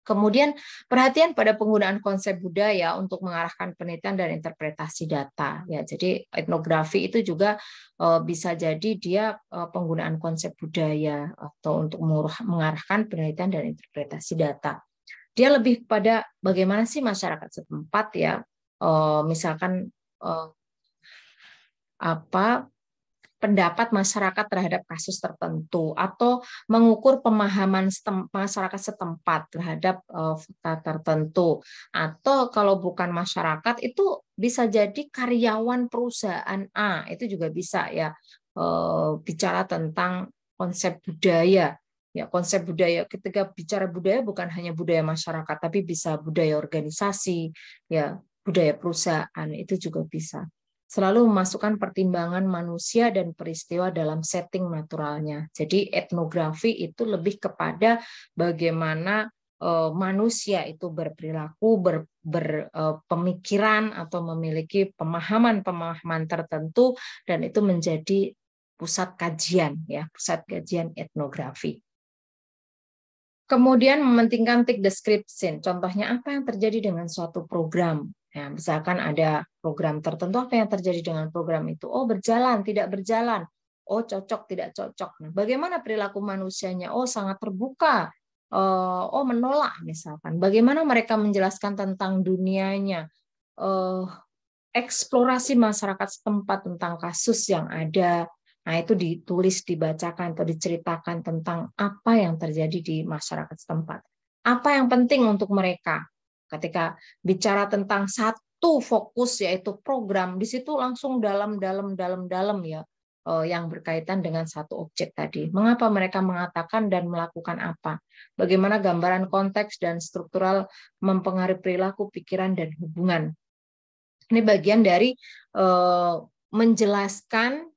Kemudian perhatian pada penggunaan konsep budaya untuk mengarahkan penelitian dan interpretasi data. Ya, jadi etnografi itu juga eh, bisa jadi dia eh, penggunaan konsep budaya atau untuk mengarahkan penelitian dan interpretasi data. Dia lebih pada bagaimana sih masyarakat setempat ya, eh, misalkan apa pendapat masyarakat terhadap kasus tertentu atau mengukur pemahaman masyarakat setempat terhadap eh, fakta tertentu atau kalau bukan masyarakat itu bisa jadi karyawan perusahaan A itu juga bisa ya uh, bicara tentang konsep budaya ya konsep budaya ketika bicara budaya bukan hanya budaya masyarakat tapi bisa budaya organisasi ya budaya perusahaan itu juga bisa selalu memasukkan pertimbangan manusia dan peristiwa dalam setting naturalnya. Jadi etnografi itu lebih kepada bagaimana eh, manusia itu berperilaku, ber, berpemikiran eh, uh, atau memiliki pemahaman-pemahaman tertentu dan itu menjadi pusat kajian ya, pusat kajian etnografi. Kemudian mementingkan take description. Contohnya apa yang terjadi dengan suatu program? Ya, misalkan ada program tertentu, apa yang terjadi dengan program itu? Oh, berjalan, tidak berjalan. Oh, cocok, tidak cocok. Nah, bagaimana perilaku manusianya? Oh, sangat terbuka. Eh, oh, menolak misalkan. Bagaimana mereka menjelaskan tentang dunianya? Eh, eksplorasi masyarakat setempat tentang kasus yang ada. Nah, itu ditulis, dibacakan, atau diceritakan tentang apa yang terjadi di masyarakat setempat. Apa yang penting untuk mereka? Ketika bicara tentang satu fokus yaitu program, di situ langsung dalam dalam dalam dalam ya eh, yang berkaitan dengan satu objek tadi. Mengapa mereka mengatakan dan melakukan apa? Bagaimana gambaran konteks dan struktural mempengaruhi perilaku, pikiran dan hubungan? Ini bagian dari eh, menjelaskan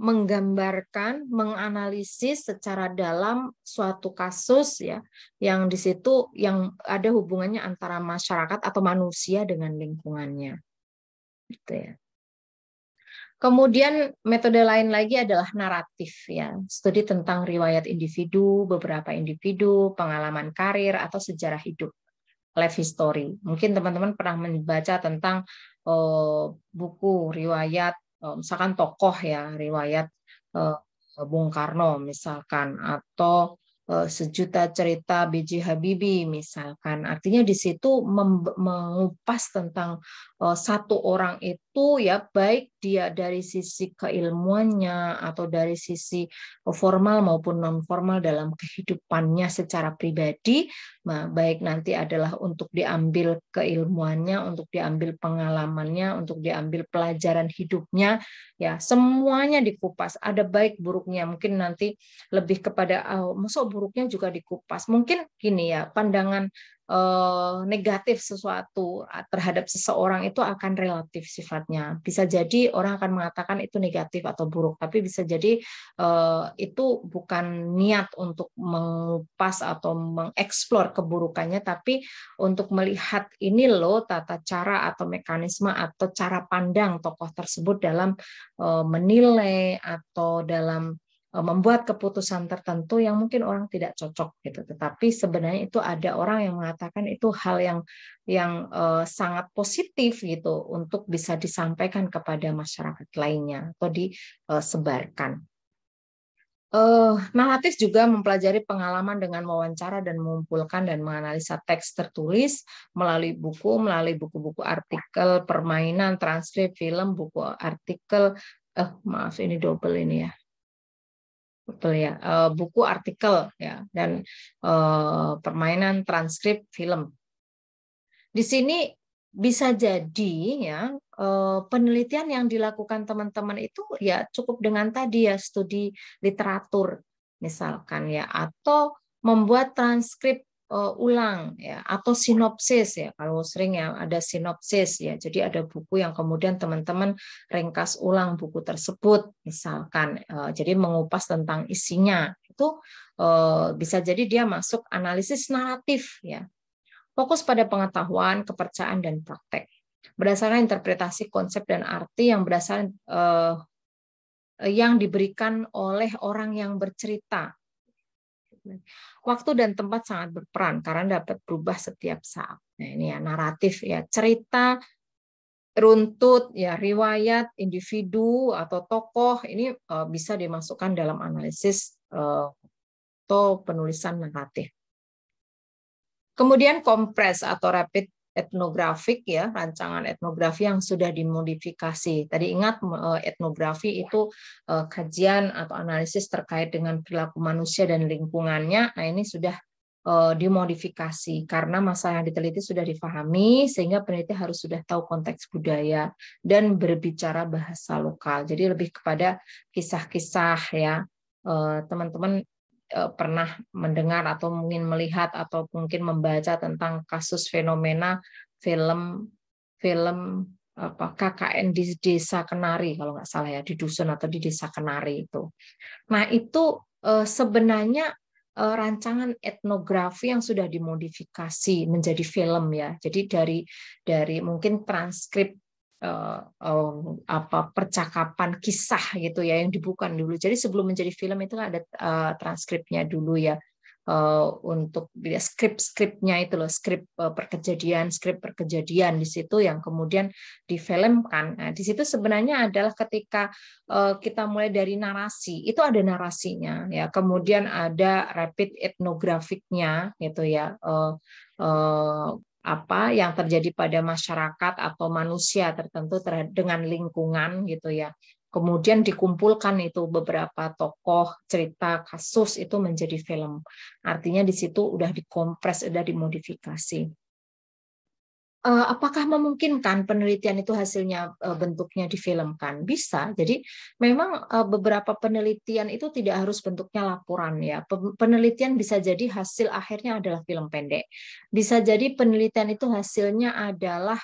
menggambarkan, menganalisis secara dalam suatu kasus ya, yang di situ yang ada hubungannya antara masyarakat atau manusia dengan lingkungannya. Gitu ya. Kemudian metode lain lagi adalah naratif ya, studi tentang riwayat individu, beberapa individu, pengalaman karir atau sejarah hidup, life history. Mungkin teman-teman pernah membaca tentang oh, buku riwayat Eh, misalkan tokoh ya riwayat eh, Bung Karno misalkan atau eh, sejuta cerita B.J. Habibie misalkan artinya di situ mengupas tentang Eh, satu orang itu ya baik dia dari sisi keilmuannya atau dari sisi formal maupun non formal dalam kehidupannya secara pribadi nah, baik nanti adalah untuk diambil keilmuannya untuk diambil pengalamannya untuk diambil pelajaran hidupnya ya semuanya dikupas ada baik buruknya mungkin nanti lebih kepada oh, masuk buruknya juga dikupas mungkin gini ya pandangan Eh, negatif sesuatu terhadap seseorang itu akan relatif sifatnya. Bisa jadi orang akan mengatakan itu negatif atau buruk, tapi bisa jadi eh, itu bukan niat untuk mengupas atau mengeksplor keburukannya, tapi untuk melihat ini loh tata cara atau mekanisme atau cara pandang tokoh tersebut dalam eh, menilai atau dalam E, membuat keputusan tertentu yang mungkin orang tidak cocok gitu. Tetapi sebenarnya itu ada orang yang mengatakan itu hal yang yang uh, sangat positif gitu untuk bisa disampaikan kepada masyarakat lainnya atau disebarkan. E, uh, Malatis juga mempelajari pengalaman dengan wawancara dan mengumpulkan dan menganalisa teks tertulis melalui buku, melalui buku-buku artikel, permainan, transkrip, film, buku artikel. Eh, maaf, ini double ini ya betul ya eh, buku artikel ya dan eh, permainan transkrip film di sini bisa jadi ya eh, penelitian yang dilakukan teman-teman itu ya cukup dengan tadi ya studi literatur misalkan ya atau membuat transkrip uh, ulang ya atau sinopsis ya kalau sering ya ada sinopsis ya jadi ada buku yang kemudian teman-teman ringkas ulang buku tersebut misalkan uh, jadi mengupas tentang isinya itu uh, bisa jadi dia masuk analisis naratif ya fokus pada pengetahuan kepercayaan dan praktek berdasarkan interpretasi konsep dan arti yang berdasarkan uh, yang diberikan oleh orang yang bercerita Waktu dan tempat sangat berperan karena dapat berubah setiap saat. Nah, ini ya naratif ya, cerita runtut ya riwayat individu atau tokoh ini uh, bisa dimasukkan dalam analisis uh, atau penulisan naratif. Kemudian kompres atau rapid etnografik ya, rancangan etnografi yang sudah dimodifikasi. Tadi ingat eh, etnografi itu eh, kajian atau analisis terkait dengan perilaku manusia dan lingkungannya. Nah, ini sudah eh, dimodifikasi karena masalah yang diteliti sudah difahami sehingga peneliti harus sudah tahu konteks budaya dan berbicara bahasa lokal. Jadi lebih kepada kisah-kisah ya. Teman-teman Eh, pernah mendengar atau mungkin melihat atau mungkin membaca tentang kasus fenomena film film apa KKN di desa Kenari kalau nggak salah ya di dusun atau di desa Kenari itu. Nah itu eh, sebenarnya eh, rancangan etnografi yang sudah dimodifikasi menjadi film ya. Jadi dari dari mungkin transkrip uh, apa percakapan kisah gitu ya yang dibuka dulu. Jadi sebelum menjadi film itu ada uh, transkripnya dulu ya uh, untuk ya, skrip-skripnya itu loh, skrip uh, perkejadian, skrip perkejadian di situ yang kemudian difilmkan. Nah, di situ sebenarnya adalah ketika uh, kita mulai dari narasi, itu ada narasinya ya. Kemudian ada rapid etnografiknya gitu ya. uh, apa yang terjadi pada masyarakat atau manusia tertentu dengan lingkungan gitu ya. Kemudian dikumpulkan itu beberapa tokoh, cerita, kasus itu menjadi film. Artinya di situ udah dikompres, udah dimodifikasi. Eh, apakah memungkinkan penelitian itu hasilnya eh, bentuknya difilmkan? Bisa. Jadi memang eh, beberapa penelitian itu tidak harus bentuknya laporan ya. Penelitian bisa jadi hasil akhirnya adalah film pendek. Bisa jadi penelitian itu hasilnya adalah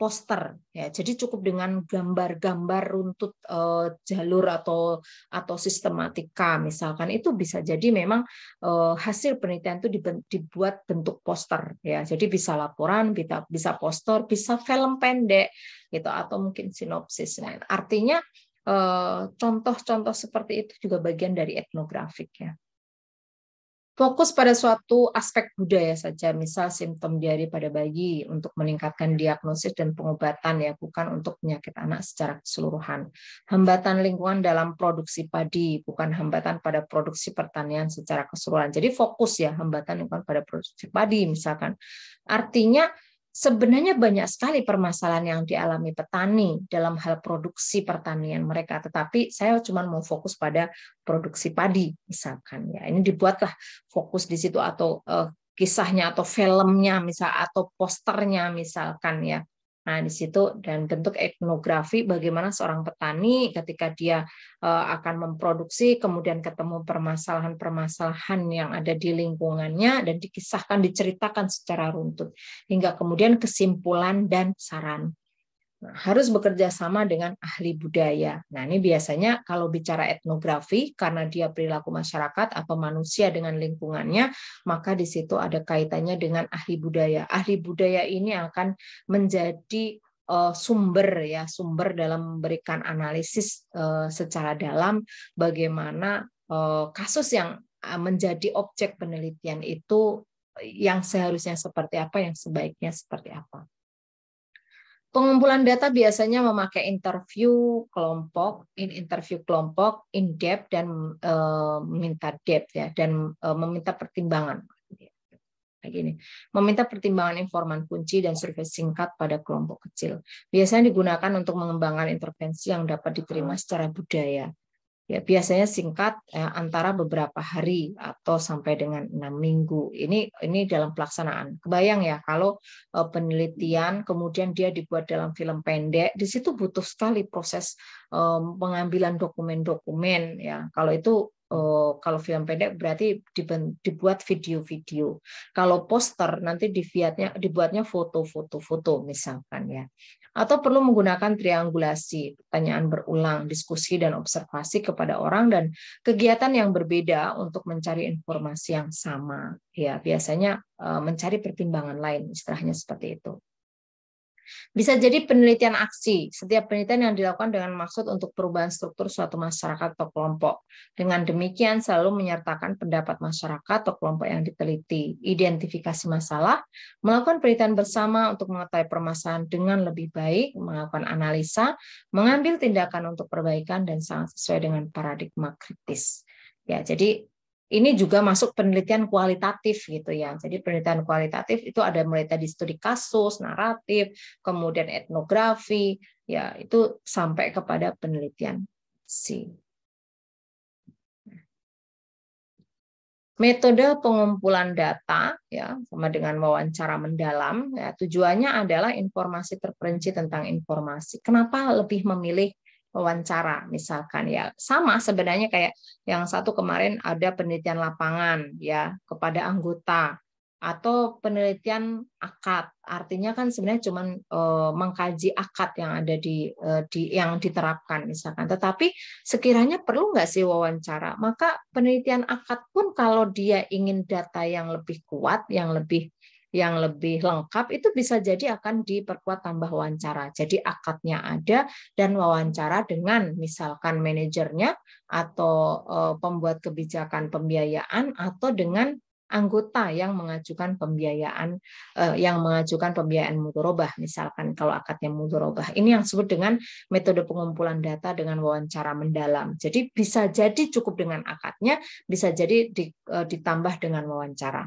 poster ya jadi cukup dengan gambar-gambar runtut uh, jalur atau atau sistematika misalkan itu bisa jadi memang uh, hasil penelitian itu dibuat bentuk poster ya jadi bisa laporan bisa bisa poster bisa film pendek gitu atau mungkin sinopsis nah artinya eh, contoh-contoh uh, seperti itu juga bagian dari etnografik ya Fokus pada suatu aspek budaya saja, misal simptom diare pada bayi untuk meningkatkan diagnosis dan pengobatan ya, bukan untuk penyakit anak secara keseluruhan. Hambatan lingkungan dalam produksi padi, bukan hambatan pada produksi pertanian secara keseluruhan. Jadi fokus ya hambatan lingkungan pada produksi padi misalkan. Artinya sebenarnya banyak sekali permasalahan yang dialami petani dalam hal produksi pertanian mereka, tetapi saya cuma mau fokus pada produksi padi misalkan ya. Ini dibuatlah fokus di situ atau uh, kisahnya atau filmnya misal atau posternya misalkan ya. Nah, di situ dan bentuk etnografi bagaimana seorang petani ketika dia eh, akan memproduksi kemudian ketemu permasalahan-permasalahan yang ada di lingkungannya dan dikisahkan, diceritakan secara runtut hingga kemudian kesimpulan dan saran. Nah, harus bekerja sama dengan ahli budaya. Nah, ini biasanya kalau bicara etnografi, karena dia perilaku masyarakat atau manusia dengan lingkungannya, maka di situ ada kaitannya dengan ahli budaya. Ahli budaya ini akan menjadi uh, sumber ya, sumber dalam memberikan analisis uh, secara dalam bagaimana uh, kasus yang menjadi objek penelitian itu yang seharusnya seperti apa, yang sebaiknya seperti apa. Pengumpulan data biasanya memakai interview kelompok, in interview kelompok, in depth dan e, meminta depth ya dan e, meminta pertimbangan. Begini, Meminta pertimbangan informan kunci dan survei singkat pada kelompok kecil. Biasanya digunakan untuk mengembangkan intervensi yang dapat diterima secara budaya ya biasanya singkat ya, antara beberapa hari atau sampai dengan enam minggu. Ini ini dalam pelaksanaan. Kebayang ya kalau uh, penelitian kemudian dia dibuat dalam film pendek, di situ butuh sekali proses um, pengambilan dokumen-dokumen ya. Kalau itu oh, kalau film pendek berarti dibuat video-video. Kalau poster nanti dibuatnya dibuatnya foto-foto-foto misalkan ya. Atau perlu menggunakan triangulasi, pertanyaan berulang, diskusi dan observasi kepada orang dan kegiatan yang berbeda untuk mencari informasi yang sama. Ya, biasanya eh, mencari pertimbangan lain, istilahnya seperti itu. Bisa jadi penelitian aksi, setiap penelitian yang dilakukan dengan maksud untuk perubahan struktur suatu masyarakat atau kelompok. Dengan demikian selalu menyertakan pendapat masyarakat atau kelompok yang diteliti, identifikasi masalah, melakukan penelitian bersama untuk mengetahui permasalahan dengan lebih baik, melakukan analisa, mengambil tindakan untuk perbaikan dan sangat sesuai dengan paradigma kritis. Ya, jadi ini juga masuk penelitian kualitatif gitu ya. Jadi penelitian kualitatif itu ada mulai tadi studi kasus, naratif, kemudian etnografi, ya itu sampai kepada penelitian si Metode pengumpulan data ya sama dengan wawancara mendalam ya tujuannya adalah informasi terperinci tentang informasi. Kenapa lebih memilih wawancara misalkan ya sama sebenarnya kayak yang satu kemarin ada penelitian lapangan ya kepada anggota atau penelitian akad artinya kan sebenarnya cuman uh, mengkaji akad yang ada di, uh, di yang diterapkan misalkan tetapi sekiranya perlu nggak sih wawancara maka penelitian akad pun kalau dia ingin data yang lebih kuat yang lebih yang lebih lengkap itu bisa jadi akan diperkuat tambah wawancara. Jadi akadnya ada dan wawancara dengan misalkan manajernya atau eh, pembuat kebijakan pembiayaan atau dengan anggota yang mengajukan pembiayaan eh, yang mengajukan pembiayaan mudorobah misalkan kalau akadnya mudorobah ini yang disebut dengan metode pengumpulan data dengan wawancara mendalam jadi bisa jadi cukup dengan akadnya bisa jadi eh, ditambah dengan wawancara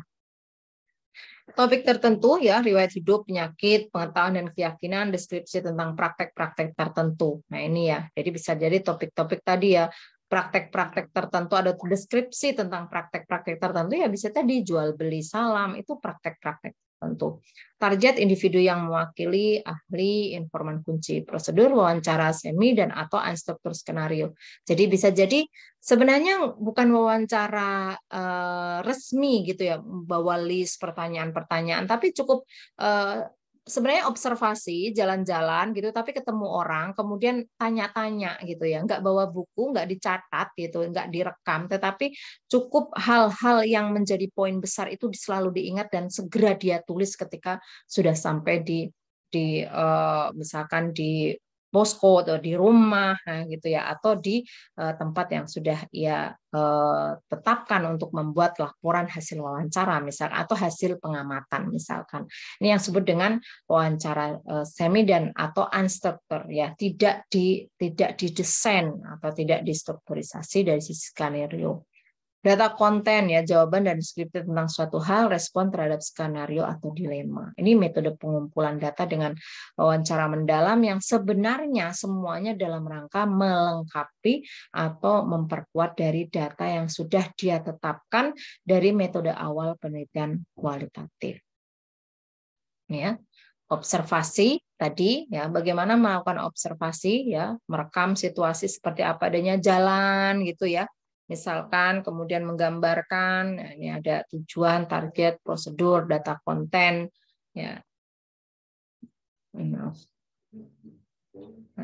topik tertentu ya, riwayat hidup, penyakit, pengetahuan dan keyakinan, deskripsi tentang praktek-praktek tertentu. Nah, ini ya. Jadi bisa jadi topik-topik tadi ya, praktek-praktek tertentu ada deskripsi tentang praktek-praktek tertentu ya bisa tadi jual beli salam itu praktek-praktek tertentu. Target individu yang mewakili ahli informan kunci, prosedur wawancara semi dan atau unstructured skenario. Jadi bisa jadi sebenarnya bukan wawancara uh, resmi gitu ya, bawa list pertanyaan-pertanyaan, tapi cukup uh, sebenarnya observasi jalan-jalan gitu tapi ketemu orang kemudian tanya-tanya gitu ya nggak bawa buku nggak dicatat gitu nggak direkam tetapi cukup hal-hal yang menjadi poin besar itu selalu diingat dan segera dia tulis ketika sudah sampai di di uh, misalkan di posko atau di rumah nah, gitu ya atau di eh, tempat yang sudah ia eh, tetapkan untuk membuat laporan hasil wawancara misal atau hasil pengamatan misalkan ini yang disebut dengan wawancara eh, semi dan atau unstructured ya tidak di tidak didesain atau tidak distrukturisasi dari sisi skenario Data konten ya, jawaban dan deskripsi tentang suatu hal, respon terhadap skenario atau dilema. Ini metode pengumpulan data dengan wawancara mendalam yang sebenarnya semuanya dalam rangka melengkapi atau memperkuat dari data yang sudah dia tetapkan dari metode awal penelitian kualitatif. Ya observasi tadi ya bagaimana melakukan observasi ya merekam situasi seperti apa adanya jalan gitu ya Misalkan kemudian menggambarkan, ya, ini ada tujuan, target, prosedur, data konten, ya. Nah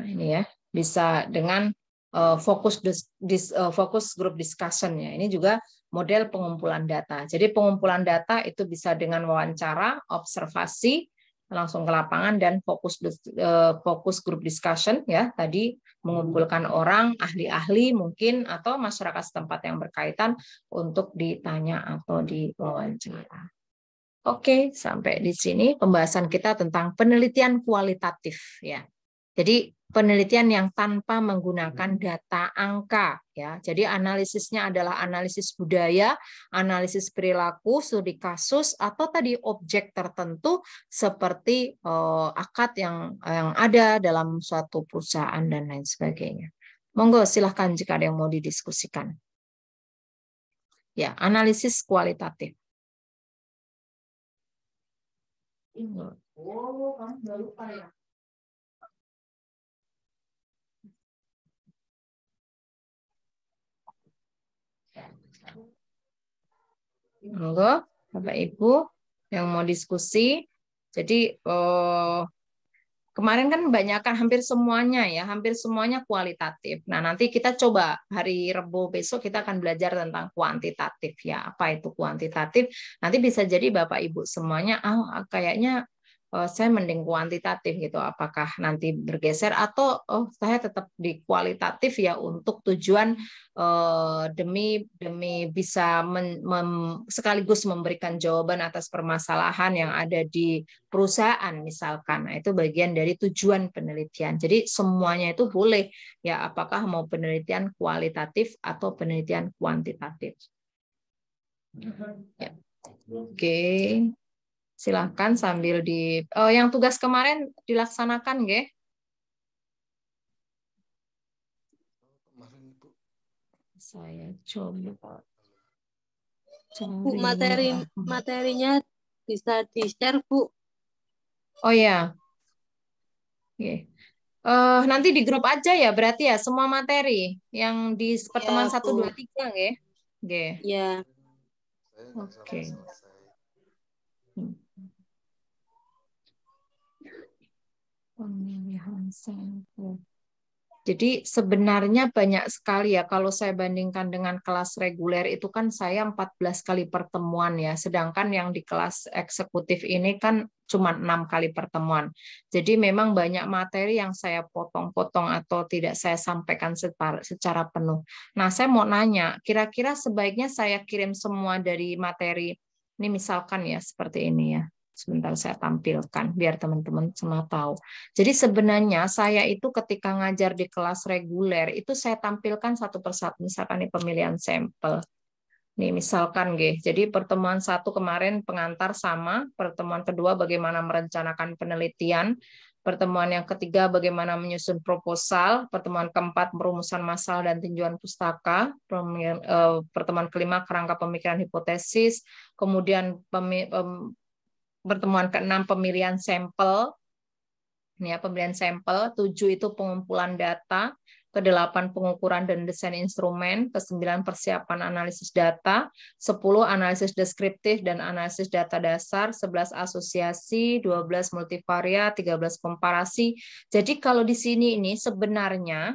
ini ya bisa dengan uh, fokus dis, uh, fokus grup discussion ya. Ini juga model pengumpulan data. Jadi pengumpulan data itu bisa dengan wawancara, observasi, langsung ke lapangan dan fokus eh, fokus grup discussion ya tadi mengumpulkan hmm. orang ahli-ahli mungkin atau masyarakat setempat yang berkaitan untuk ditanya atau diwawancara. Oke, sampai di sini pembahasan kita tentang penelitian kualitatif ya. Jadi penelitian yang tanpa menggunakan hmm. data angka ya. Jadi analisisnya adalah analisis budaya, analisis perilaku, studi kasus atau tadi objek tertentu seperti uh, akad yang yang ada dalam suatu perusahaan dan lain sebagainya. Monggo silahkan jika ada yang mau didiskusikan. Ya, analisis kualitatif. Oh, kamu lupa ya. Monggo, Bapak Ibu yang mau diskusi. Jadi eh, kemarin kan banyak, hampir semuanya ya, hampir semuanya kualitatif. Nah nanti kita coba hari Rebo besok kita akan belajar tentang kuantitatif ya. Apa itu kuantitatif? Nanti bisa jadi Bapak Ibu semuanya, ah oh, kayaknya Eh, saya mending kuantitatif gitu apakah nanti bergeser atau oh saya tetap di kualitatif ya untuk tujuan eh, demi demi bisa men, mem, sekaligus memberikan jawaban atas permasalahan yang ada di perusahaan misalkan nah, itu bagian dari tujuan penelitian jadi semuanya itu boleh ya apakah mau penelitian kualitatif atau penelitian kuantitatif mm-hmm. ya. oke okay. Silahkan sambil di oh, yang tugas kemarin dilaksanakan, nggih? Saya coba. Cari... Bu, materi iya. materinya bisa di-share, Bu. Oh ya. Oke. Uh, nanti di grup aja ya berarti ya semua materi yang di iya, pertemuan satu dua tiga ya. Oke. Oke. Pemilihan sampel. Jadi sebenarnya banyak sekali ya kalau saya bandingkan dengan kelas reguler itu kan saya 14 kali pertemuan ya, sedangkan yang di kelas eksekutif ini kan cuma enam kali pertemuan. Jadi memang banyak materi yang saya potong-potong atau tidak saya sampaikan secara penuh. Nah, saya mau nanya, kira-kira sebaiknya saya kirim semua dari materi ini misalkan ya seperti ini ya sebentar saya tampilkan biar teman-teman semua tahu. Jadi sebenarnya saya itu ketika ngajar di kelas reguler itu saya tampilkan satu persatu misalkan di pemilihan sampel. Nih misalkan G. Jadi pertemuan satu kemarin pengantar sama, pertemuan kedua bagaimana merencanakan penelitian, pertemuan yang ketiga bagaimana menyusun proposal, pertemuan keempat merumusan masalah dan tinjauan pustaka, eh, pertemuan kelima kerangka pemikiran hipotesis, kemudian pertemuan keenam pemilihan sampel. Ini ya, pemilihan sampel, tujuh itu pengumpulan data, kedelapan pengukuran dan desain instrumen, kesembilan persiapan analisis data, sepuluh analisis deskriptif dan analisis data dasar, sebelas asosiasi, dua 12 multivaria, belas komparasi. Jadi kalau di sini ini sebenarnya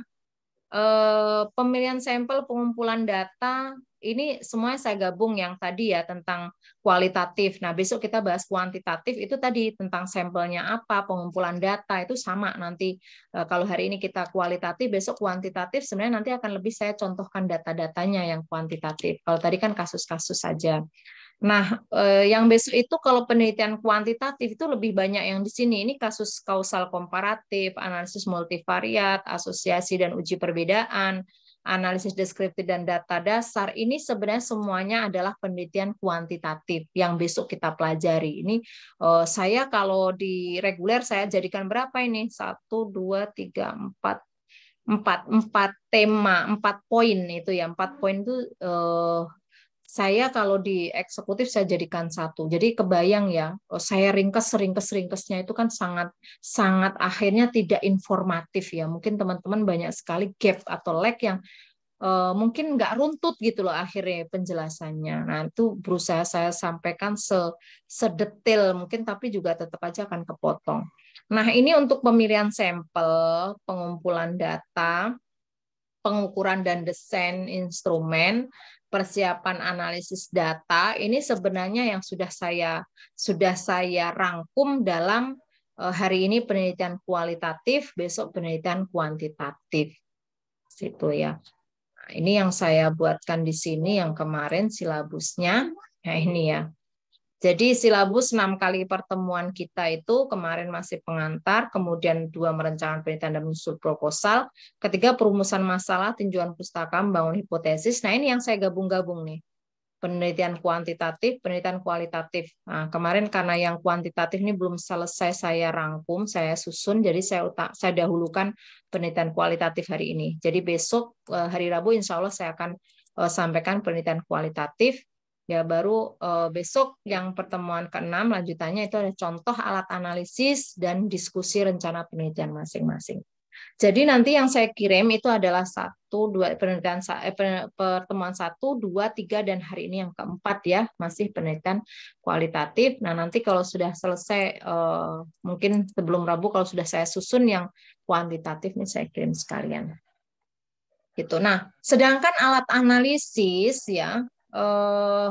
eh, pemilihan sampel, pengumpulan data, ini semuanya saya gabung yang tadi ya tentang kualitatif. Nah, besok kita bahas kuantitatif itu tadi tentang sampelnya apa, pengumpulan data itu sama nanti eh, kalau hari ini kita kualitatif, besok kuantitatif sebenarnya nanti akan lebih saya contohkan data-datanya yang kuantitatif. Kalau tadi kan kasus-kasus saja. Nah, eh, yang besok itu kalau penelitian kuantitatif itu lebih banyak yang di sini. Ini kasus kausal komparatif, analisis multivariat, asosiasi dan uji perbedaan, analisis deskriptif dan data dasar ini sebenarnya semuanya adalah penelitian kuantitatif yang besok kita pelajari. Ini eh, saya kalau di reguler saya jadikan berapa ini? Satu, dua, tiga, empat, empat, empat tema, empat poin itu ya. Empat poin itu eh, saya kalau di eksekutif saya jadikan satu. Jadi kebayang ya, saya ringkes, ringkes, ringkesnya itu kan sangat, sangat akhirnya tidak informatif ya. Mungkin teman-teman banyak sekali gap atau lag yang uh, mungkin nggak runtut gitu loh akhirnya penjelasannya. Nah itu berusaha saya sampaikan se sedetail mungkin, tapi juga tetap aja akan kepotong. Nah ini untuk pemilihan sampel, pengumpulan data, pengukuran dan desain instrumen, persiapan analisis data ini sebenarnya yang sudah saya sudah saya rangkum dalam eh, hari ini penelitian kualitatif, besok penelitian kuantitatif. Situ ya. Nah, ini yang saya buatkan di sini yang kemarin silabusnya. Nah, ini ya. Jadi silabus 6 kali pertemuan kita itu kemarin masih pengantar, kemudian dua merencanakan penelitian dan menyusul proposal, ketiga perumusan masalah, tinjauan pustaka, membangun hipotesis. Nah ini yang saya gabung-gabung nih. Penelitian kuantitatif, penelitian kualitatif. Nah, kemarin karena yang kuantitatif ini belum selesai saya rangkum, saya susun, jadi saya utak, saya dahulukan penelitian kualitatif hari ini. Jadi besok eh, hari Rabu insya Allah saya akan eh, sampaikan penelitian kualitatif, Ya, baru uh, besok yang pertemuan keenam lanjutannya itu ada contoh alat analisis dan diskusi rencana penelitian masing-masing. Jadi nanti yang saya kirim itu adalah satu dua penelitian eh, pertemuan satu dua tiga dan hari ini yang keempat ya masih penelitian kualitatif. Nah nanti kalau sudah selesai uh, mungkin sebelum Rabu kalau sudah saya susun yang kuantitatif ini saya kirim sekalian gitu. Nah, sedangkan alat analisis ya Eh,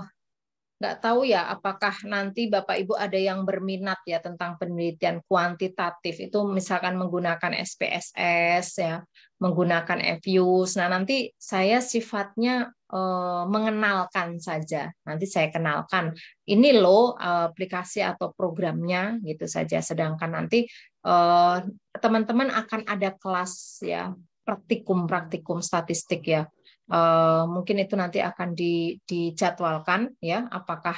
nggak tahu ya apakah nanti Bapak Ibu ada yang berminat ya tentang penelitian kuantitatif itu misalkan menggunakan SPSS ya menggunakan FUS nah nanti saya sifatnya eh, mengenalkan saja nanti saya kenalkan ini loh aplikasi atau programnya gitu saja sedangkan nanti eh, teman-teman eh, akan ada kelas ya praktikum praktikum statistik ya Eh, mungkin itu nanti akan di, dijadwalkan ya apakah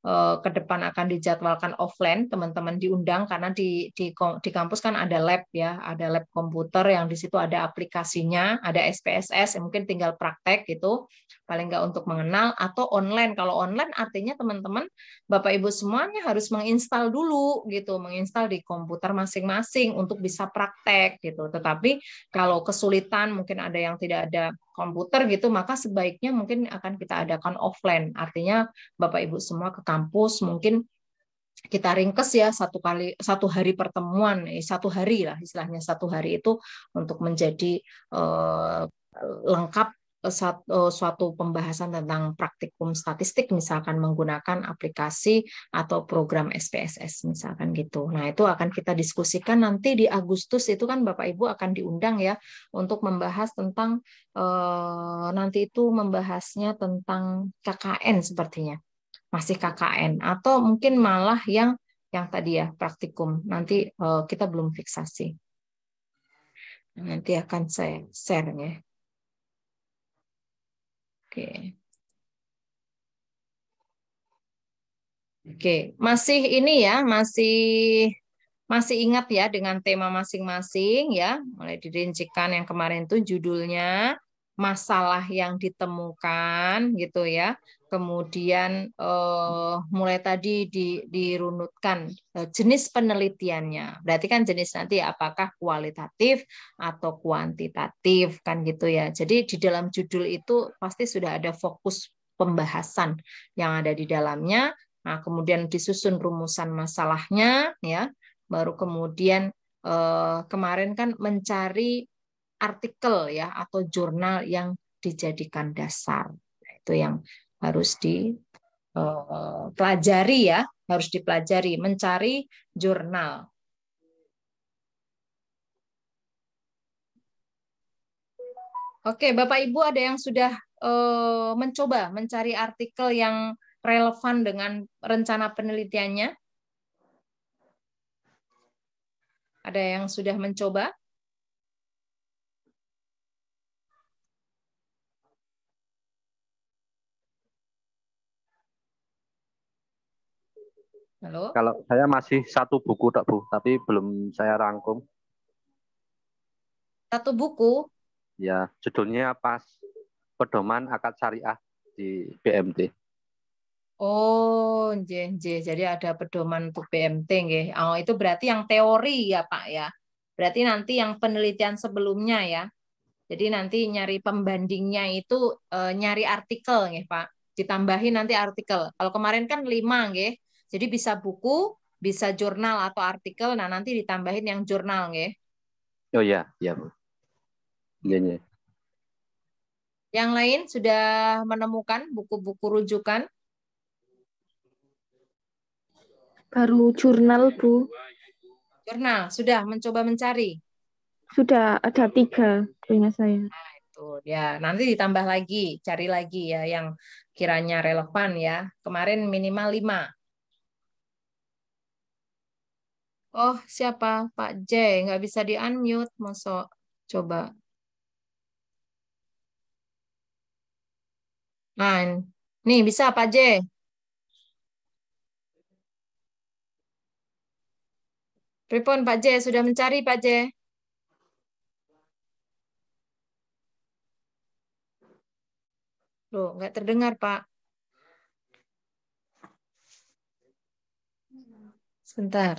uh, ke depan akan dijadwalkan offline teman-teman diundang karena di, di di kampus kan ada lab ya ada lab komputer yang di situ ada aplikasinya ada SPSS ya mungkin tinggal praktek gitu paling nggak untuk mengenal atau online. Kalau online artinya teman-teman Bapak Ibu semuanya harus menginstal dulu gitu, menginstal di komputer masing-masing untuk bisa praktek gitu. Tetapi kalau kesulitan mungkin ada yang tidak ada komputer gitu, maka sebaiknya mungkin akan kita adakan offline. Artinya Bapak Ibu semua ke kampus mungkin kita ringkes ya satu kali satu hari pertemuan eh, satu hari lah istilahnya satu hari itu untuk menjadi eh, lengkap Eh, suatu pembahasan tentang praktikum statistik misalkan menggunakan aplikasi atau program SPSS misalkan gitu. Nah, itu akan kita diskusikan nanti di Agustus itu kan Bapak Ibu akan diundang ya untuk membahas tentang eh, nanti itu membahasnya tentang KKN sepertinya. Masih KKN atau mungkin malah yang yang tadi ya praktikum. Nanti eh, kita belum fiksasi. Nanti akan saya share ya. Oke. Oke, masih ini ya, masih masih ingat ya dengan tema masing-masing ya. Mulai dirincikan yang kemarin itu judulnya masalah yang ditemukan gitu ya kemudian uh, mulai tadi di, dirunutkan uh, jenis penelitiannya. Berarti kan jenis nanti apakah kualitatif atau kuantitatif kan gitu ya. Jadi di dalam judul itu pasti sudah ada fokus pembahasan yang ada di dalamnya. Nah, kemudian disusun rumusan masalahnya ya. Baru kemudian uh, kemarin kan mencari artikel ya atau jurnal yang dijadikan dasar. Nah, itu yang harus dipelajari eh, ya, harus dipelajari, mencari jurnal. Oke, Bapak Ibu ada yang sudah eh, mencoba mencari artikel yang relevan dengan rencana penelitiannya? Ada yang sudah mencoba? Halo? Kalau saya masih satu buku tak Bu, tapi belum saya rangkum. Satu buku? Ya, judulnya pas pedoman akad syariah di BMT. Oh, je, je. jadi ada pedoman untuk BMT gitu? Oh, itu berarti yang teori ya, Pak ya. Berarti nanti yang penelitian sebelumnya ya. Jadi nanti nyari pembandingnya itu e, nyari artikel nih Pak. Ditambahin nanti artikel. Kalau kemarin kan lima, gitu? Jadi bisa buku, bisa jurnal atau artikel. Nah, nanti ditambahin yang jurnal ya. Oh yeah. ya iya, Bu. Iya, iya. Yang lain sudah menemukan buku-buku rujukan? Baru jurnal, Bu. Jurnal, sudah mencoba mencari? Sudah, ada tiga punya saya. Nah, itu. Ya, nanti ditambah lagi, cari lagi ya yang kiranya relevan ya. Kemarin minimal lima. Oh, siapa? Pak J. Nggak bisa di-unmute. Masa Coba. Nah, nih bisa Pak J. Pripon Pak J, sudah mencari Pak J. Loh, nggak terdengar Pak. Sebentar.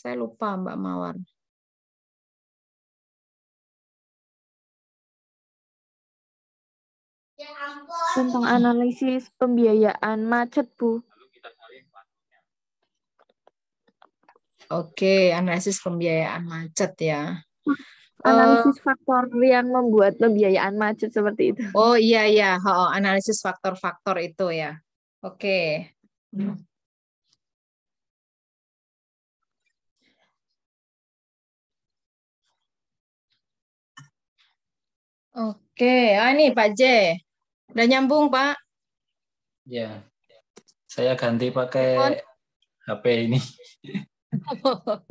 Saya lupa Mbak Mawar. Ya Tentang analisis pembiayaan macet, Bu. Oke, analisis pembiayaan macet ya. Ah, analisis uh, faktor yang membuat pembiayaan macet seperti itu. Oh iya iya, oh, analisis faktor-faktor itu ya. Oke. Hmm. Oke, ah, ini Pak J. Udah nyambung, Pak. Ya, saya ganti pakai Telepon. HP ini.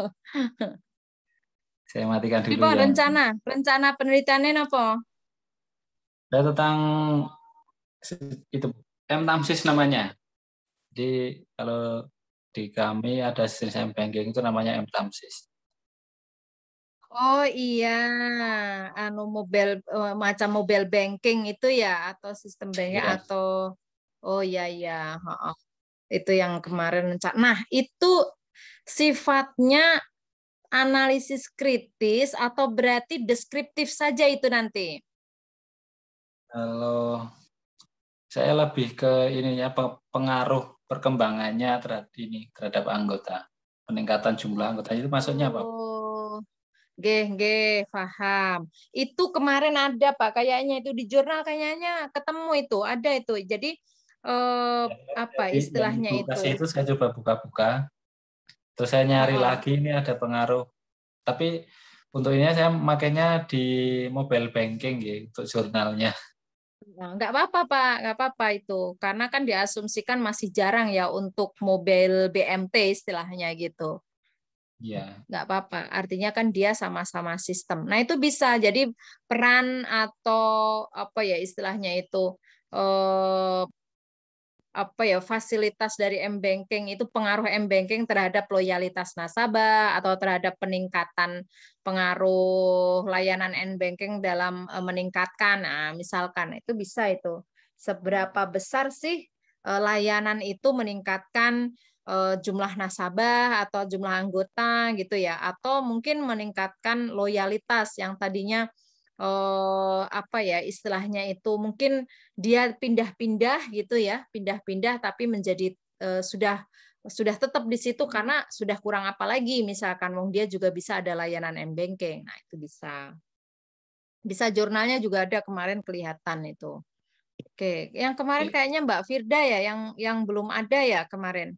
saya matikan dulu. Pak, ya. rencana? Rencana penelitiannya apa? Ya, tentang itu M Tamsis namanya. Jadi kalau di kami ada sistem banking itu namanya M Tamsis. Oh iya, anu mobile eh, macam mobile banking itu ya atau sistem banking iya. yes. atau oh iya iya, itu yang kemarin. Nah itu sifatnya analisis kritis atau berarti deskriptif saja itu nanti? Kalau saya lebih ke ininya pengaruh perkembangannya terhadap ini terhadap anggota peningkatan jumlah anggota itu maksudnya apa? Oh Geh, geh, paham. Itu kemarin ada Pak, kayaknya itu di jurnal kayaknya ketemu itu, ada itu. Jadi eh, ya, ya, apa istilahnya itu? itu saya coba buka-buka. Terus saya nyari oh. lagi ini ada pengaruh. Tapi untuk ini saya makainya di mobile banking gitu untuk jurnalnya. Nah, nggak apa-apa Pak, nggak apa-apa itu. Karena kan diasumsikan masih jarang ya untuk mobile BMT istilahnya gitu. Yeah. apa-apa. Artinya kan dia sama-sama sistem. Nah itu bisa jadi peran atau apa ya istilahnya itu eh, apa ya fasilitas dari m banking itu pengaruh m banking terhadap loyalitas nasabah atau terhadap peningkatan pengaruh layanan m banking dalam eh, meningkatkan. Nah, misalkan itu bisa itu seberapa besar sih eh, layanan itu meningkatkan Eh, jumlah nasabah atau jumlah anggota gitu ya atau mungkin meningkatkan loyalitas yang tadinya eh, apa ya istilahnya itu mungkin dia pindah-pindah gitu ya pindah-pindah tapi menjadi eh, sudah sudah tetap di situ karena sudah kurang apa lagi misalkan wong dia juga bisa ada layanan m banking nah itu bisa bisa jurnalnya juga ada kemarin kelihatan itu oke yang kemarin iya. kayaknya mbak Firda ya yang yang belum ada ya kemarin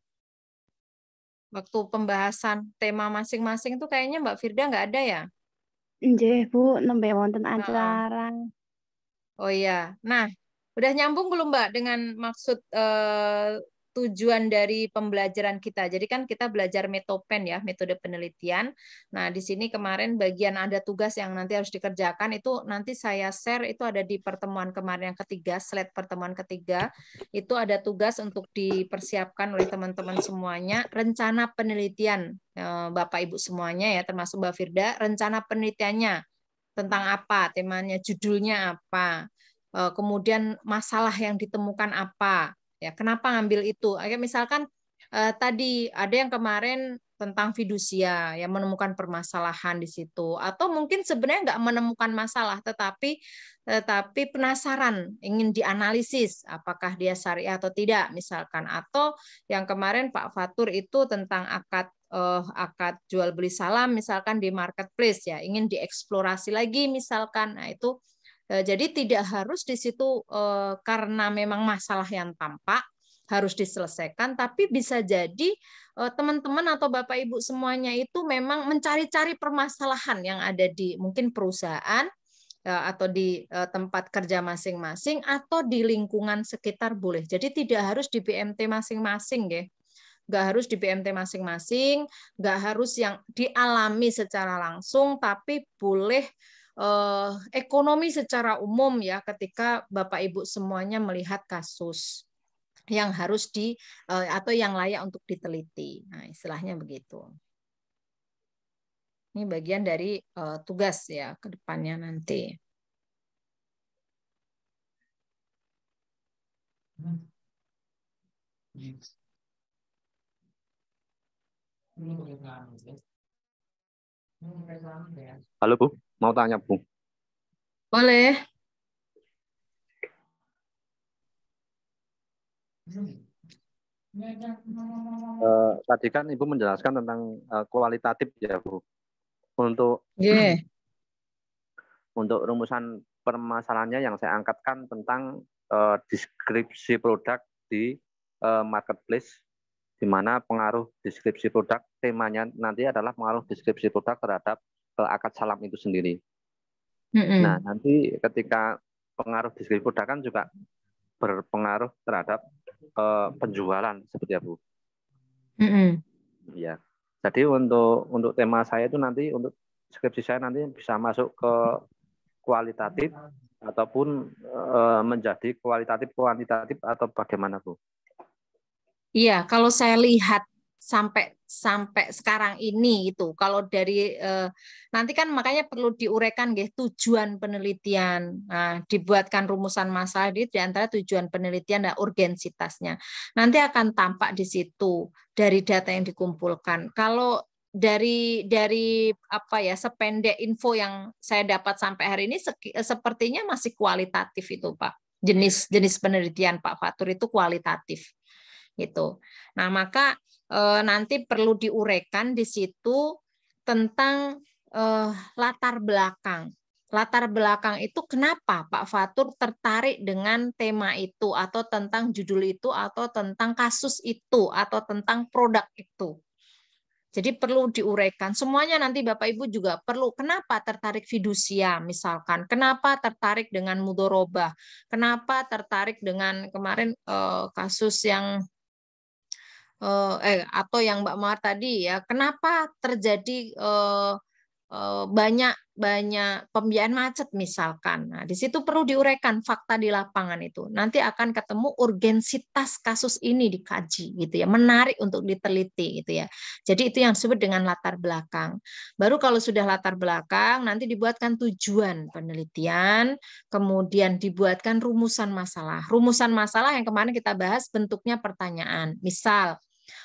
waktu pembahasan tema masing-masing tuh kayaknya Mbak Firda nggak ada ya? Iya Bu, nembe wonten acara. Oh iya. Nah, udah nyambung belum Mbak dengan maksud uh, tujuan dari pembelajaran kita. Jadi kan kita belajar metopen ya, metode penelitian. Nah, di sini kemarin bagian ada tugas yang nanti harus dikerjakan itu nanti saya share itu ada di pertemuan kemarin yang ketiga, slide pertemuan ketiga. Itu ada tugas untuk dipersiapkan oleh teman-teman semuanya rencana penelitian eh, Bapak Ibu semuanya ya termasuk Mbak Firda, rencana penelitiannya tentang apa, temanya, judulnya apa. Eh, kemudian masalah yang ditemukan apa, ya kenapa ngambil itu kayak misalkan eh, tadi ada yang kemarin tentang fidusia yang menemukan permasalahan di situ atau mungkin sebenarnya nggak menemukan masalah tetapi tetapi penasaran ingin dianalisis apakah dia syariah atau tidak misalkan atau yang kemarin Pak Fatur itu tentang akad eh, akad jual beli salam misalkan di marketplace ya ingin dieksplorasi lagi misalkan nah itu Eh, jadi tidak harus di situ eh, karena memang masalah yang tampak harus diselesaikan, tapi bisa jadi eh, teman-teman atau bapak ibu semuanya itu memang mencari-cari permasalahan yang ada di mungkin perusahaan atau di tempat kerja masing-masing atau di lingkungan sekitar boleh. Jadi tidak harus di BMT masing-masing ya nggak harus di BMT masing-masing, nggak harus yang dialami secara langsung, tapi boleh Eh, ekonomi secara umum ya ketika Bapak Ibu semuanya melihat kasus yang harus di eh, atau yang layak untuk diteliti. Nah, istilahnya begitu. Ini bagian dari eh, tugas ya ke depannya nanti. Halo Bu. Mau tanya, Bu? Boleh. Uh, tadi kan Ibu menjelaskan tentang uh, kualitatif ya, Bu. Untuk yeah. Iya. untuk rumusan permasalahannya yang saya angkatkan tentang uh, deskripsi produk di uh, marketplace di mana pengaruh deskripsi produk temanya nanti adalah pengaruh deskripsi produk terhadap akad salam itu sendiri. Mm-hmm. Nah nanti ketika pengaruh diskriminasi sekitar kan juga berpengaruh terhadap uh, penjualan seperti itu. Mm-hmm. Ya. Jadi untuk untuk tema saya itu nanti untuk skripsi saya nanti bisa masuk ke kualitatif ataupun e, menjadi kualitatif kuantitatif atau bagaimana Bu? Iya, kalau saya lihat sampai sampai sekarang ini itu kalau dari eh, nanti kan makanya perlu diurekan ya tujuan penelitian nah, dibuatkan rumusan masalah di antara tujuan penelitian dan urgensitasnya nanti akan tampak di situ dari data yang dikumpulkan kalau dari dari apa ya sependek info yang saya dapat sampai hari ini eh, sepertinya masih kualitatif itu pak jenis jenis penelitian pak Fatur itu kualitatif gitu nah maka Eh, nanti perlu diurekan di situ tentang eh, latar belakang. Latar belakang itu kenapa Pak Fatur tertarik dengan tema itu atau tentang judul itu atau tentang kasus itu atau tentang produk itu. Jadi perlu diuraikan. Semuanya nanti Bapak Ibu juga perlu. Kenapa tertarik fidusia misalkan? Kenapa tertarik dengan mudoroba? Kenapa tertarik dengan kemarin eh, kasus yang Eh, eh atau yang Mbak Mawar tadi ya, kenapa terjadi uh, banyak banyak pembiayaan macet misalkan. Nah, di situ perlu diuraikan fakta di lapangan itu. Nanti akan ketemu urgensitas kasus ini dikaji gitu ya, menarik untuk diteliti gitu ya. Jadi itu yang disebut dengan latar belakang. Baru kalau sudah latar belakang nanti dibuatkan tujuan penelitian, kemudian dibuatkan rumusan masalah. Rumusan masalah yang kemarin kita bahas bentuknya pertanyaan. Misal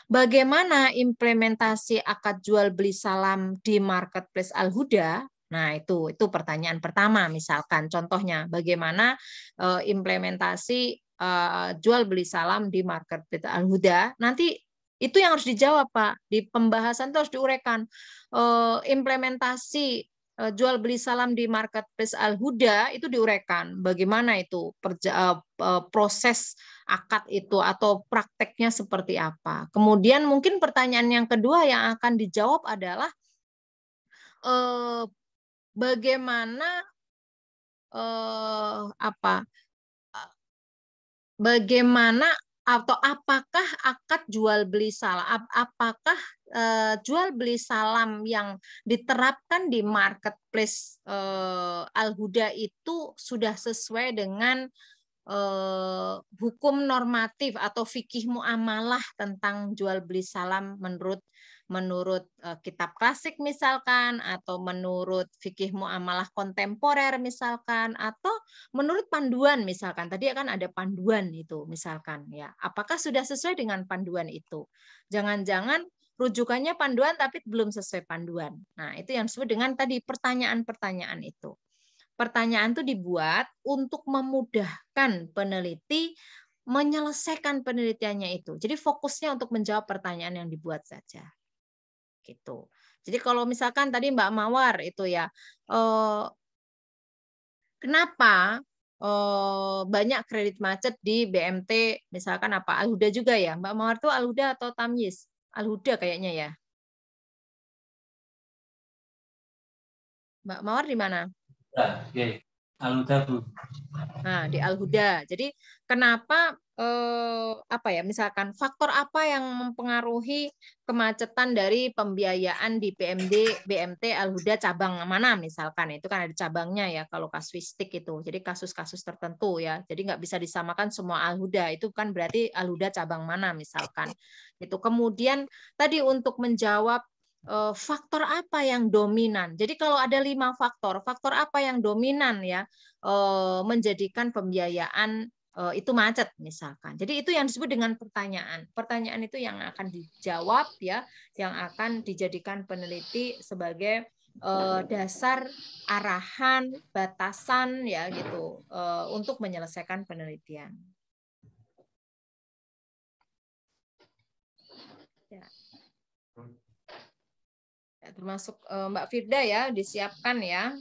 Bagaimana implementasi akad jual beli salam di marketplace Al-Huda? Nah, itu itu pertanyaan pertama misalkan contohnya bagaimana uh, implementasi uh, jual beli salam di marketplace Al-Huda? Nanti itu yang harus dijawab Pak, di pembahasan itu harus diuraikan uh, implementasi Eh, jual beli salam di marketplace Al Huda itu diurekan bagaimana itu perja, eh, eh, proses akad itu atau prakteknya seperti apa. Kemudian mungkin pertanyaan yang kedua yang akan dijawab adalah bagaimana apa bagaimana atau apakah akad jual beli salam apakah Eh, jual beli salam yang diterapkan di marketplace uh, eh, Al Huda itu sudah sesuai dengan eh, hukum normatif atau fikih muamalah tentang jual beli salam menurut menurut kitab klasik misalkan atau menurut fikih muamalah kontemporer misalkan atau menurut panduan misalkan tadi kan ada panduan itu misalkan ya apakah sudah sesuai dengan panduan itu jangan-jangan rujukannya panduan tapi belum sesuai panduan. Nah, itu yang disebut dengan tadi pertanyaan-pertanyaan itu. Pertanyaan itu dibuat untuk memudahkan peneliti menyelesaikan penelitiannya itu. Jadi fokusnya untuk menjawab pertanyaan yang dibuat saja. Gitu. Jadi kalau misalkan tadi Mbak Mawar itu ya, eh, kenapa Oh, banyak kredit macet di BMT misalkan apa Aluda juga ya, Mbak Mawar itu Aluda atau Tamyiz? Al-Huda kayaknya ya. Mbak Mawar di mana? Nah, oke, Al-Huda Bu. Nah, di Al-Huda. Jadi kenapa eh, apa ya misalkan faktor apa yang mempengaruhi kemacetan dari pembiayaan di PMD BMT Alhuda cabang mana misalkan itu kan ada cabangnya ya kalau kasuistik itu jadi kasus-kasus tertentu ya jadi nggak bisa disamakan semua Alhuda itu kan berarti Alhuda cabang mana misalkan itu kemudian tadi untuk menjawab eh, faktor apa yang dominan. Jadi kalau ada lima faktor, faktor apa yang dominan ya eh, menjadikan pembiayaan Eh, itu macet misalkan. Jadi itu yang disebut dengan pertanyaan. Pertanyaan itu yang akan dijawab ya, yang akan dijadikan peneliti sebagai eh, dasar arahan, batasan ya gitu eh, untuk menyelesaikan penelitian. Ya, ya termasuk Mbak Firda ya disiapkan ya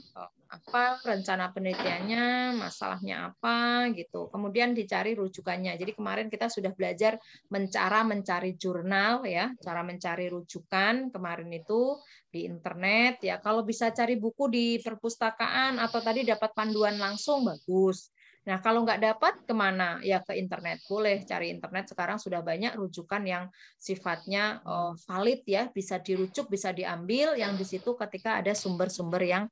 apa rencana penelitiannya, masalahnya apa gitu. Kemudian dicari rujukannya. Jadi kemarin kita sudah belajar mencara mencari jurnal ya, cara mencari rujukan kemarin itu di internet ya. Kalau bisa cari buku di perpustakaan atau tadi dapat panduan langsung bagus. Nah, kalau nggak dapat kemana? Ya ke internet. Boleh cari internet. Sekarang sudah banyak rujukan yang sifatnya eh, valid ya, bisa dirujuk, bisa diambil. Yang di situ ketika ada sumber-sumber yang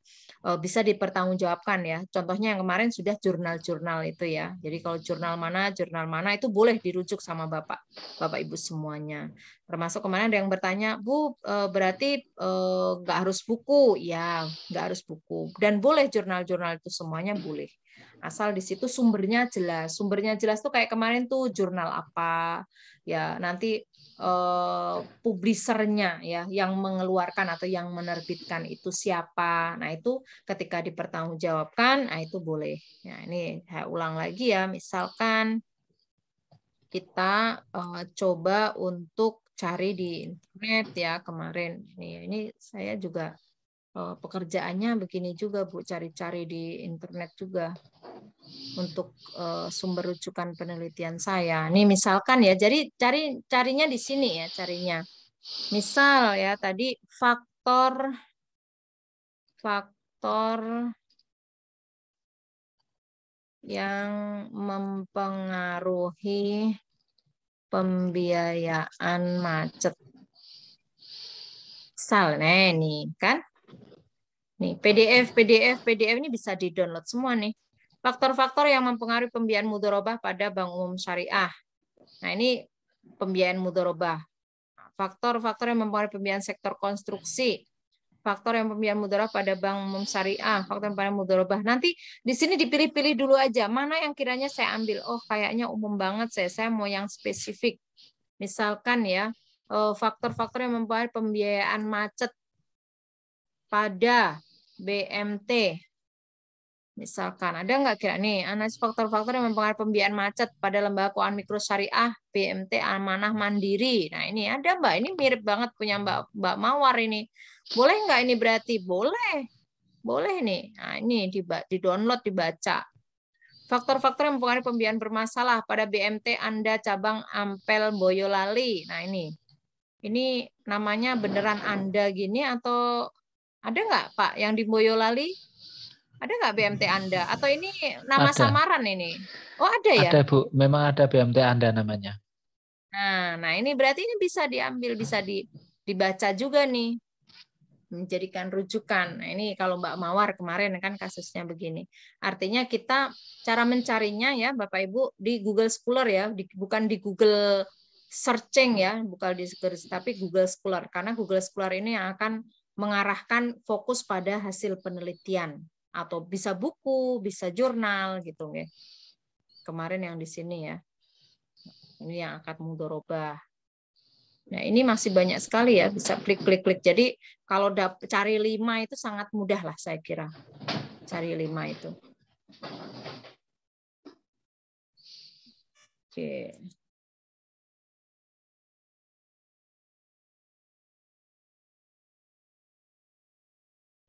eh, bisa dipertanggungjawabkan ya. Contohnya yang kemarin sudah jurnal-jurnal itu ya. Jadi kalau jurnal mana, jurnal mana itu boleh dirujuk sama bapak, bapak ibu semuanya. Termasuk kemarin ada yang bertanya, Bu, eh, berarti nggak harus buku? Ya, nggak harus buku. Dan boleh jurnal-jurnal itu semuanya boleh asal di situ sumbernya jelas sumbernya jelas tuh kayak kemarin tuh jurnal apa ya nanti eh, publisernya ya yang mengeluarkan atau yang menerbitkan itu siapa nah itu ketika dipertanggungjawabkan nah itu boleh ya ini saya ulang lagi ya misalkan kita eh, coba untuk cari di internet ya kemarin ini ini saya juga eh, pekerjaannya begini juga Bu, cari-cari di internet juga untuk uh, sumber rujukan penelitian saya. Nih misalkan ya, jadi cari carinya di sini ya carinya. Misal ya tadi faktor faktor yang mempengaruhi pembiayaan macet. Misalnya nih kan. Nih PDF PDF PDF ini bisa di-download semua nih Faktor-faktor yang mempengaruhi pembiayaan mudorobah pada bank umum syariah. Nah ini pembiayaan mudorobah. Faktor-faktor yang mempengaruhi pembiayaan sektor konstruksi. Faktor yang pembiayaan mudorobah pada bank umum syariah. Faktor yang pembiayaan mudorobah. Nanti di sini dipilih-pilih dulu aja. Mana yang kiranya saya ambil? Oh kayaknya umum banget saya. Saya mau yang spesifik. Misalkan ya, eh, faktor-faktor yang mempengaruhi pembiayaan macet pada BMT Misalkan ada nggak kira nih analisis faktor-faktor yang mempengaruhi pembiayaan macet pada lembaga keuangan mikro syariah, BMT, amanah mandiri. Nah ini ada mbak, ini mirip banget punya mbak mbak Mawar ini. Boleh nggak ini berarti? Boleh, boleh nih. Nah ini di download dibaca. Faktor-faktor yang mempengaruhi pembiayaan bermasalah pada BMT Anda cabang Ampel Boyolali. Nah ini, ini namanya beneran Anda gini atau ada nggak Pak yang di Boyolali? Ada nggak BMT Anda? Atau ini nama ada. samaran ini? Oh ada ya? Ada Bu, memang ada BMT Anda namanya. Nah, nah ini berarti ini bisa diambil, bisa di, dibaca juga nih menjadikan rujukan. Nah, ini kalau Mbak Mawar kemarin kan kasusnya begini. Artinya kita cara mencarinya ya Bapak Ibu di Google Scholar ya, di, bukan di Google searching ya, bukan di Google, tapi Google Scholar karena Google Scholar ini yang akan mengarahkan fokus pada hasil penelitian atau bisa buku, bisa jurnal gitu ya. Kemarin yang di sini ya. Ini yang akad mudoroba. Nah, ini masih banyak sekali ya, bisa klik-klik-klik. Jadi kalau cari lima itu sangat mudah lah saya kira. Cari lima itu. Oke.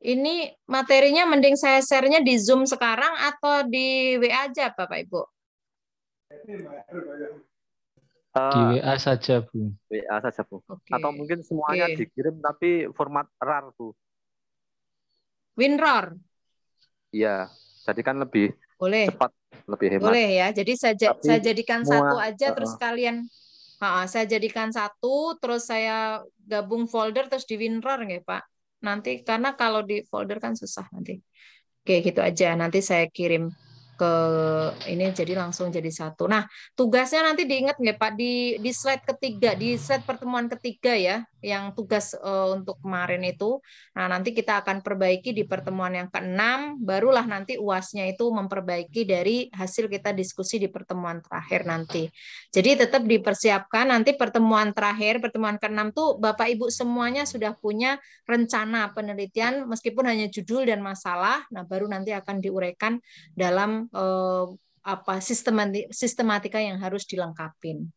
Ini materinya mending saya share-nya di Zoom sekarang atau di WA aja Bapak Ibu? Eh, di WA saja Bu. WA saja Bu. Okay. Atau mungkin semuanya okay. dikirim tapi format RAR Bu. WinRAR? Iya, jadi kan lebih Boleh. cepat, lebih hemat. Boleh ya, jadi saya, tapi saya jadikan semua, satu aja uh, terus kalian Ha, saya jadikan satu, terus saya gabung folder, terus di WinRAR nggak Pak? nanti karena kalau di folder kan susah nanti. Oke, gitu aja. Nanti saya kirim ke ini jadi langsung jadi satu. Nah, tugasnya nanti diingat nggak Pak di di slide ketiga, di slide pertemuan ketiga ya, yang tugas uh, untuk kemarin itu. Nah, nanti kita akan perbaiki di pertemuan yang keenam, barulah nanti UASnya itu memperbaiki dari hasil kita diskusi di pertemuan terakhir nanti. Jadi tetap dipersiapkan nanti pertemuan terakhir, pertemuan keenam tuh Bapak Ibu semuanya sudah punya rencana penelitian meskipun hanya judul dan masalah. Nah, baru nanti akan diuraikan dalam uh, apa sistematika yang harus dilengkapin.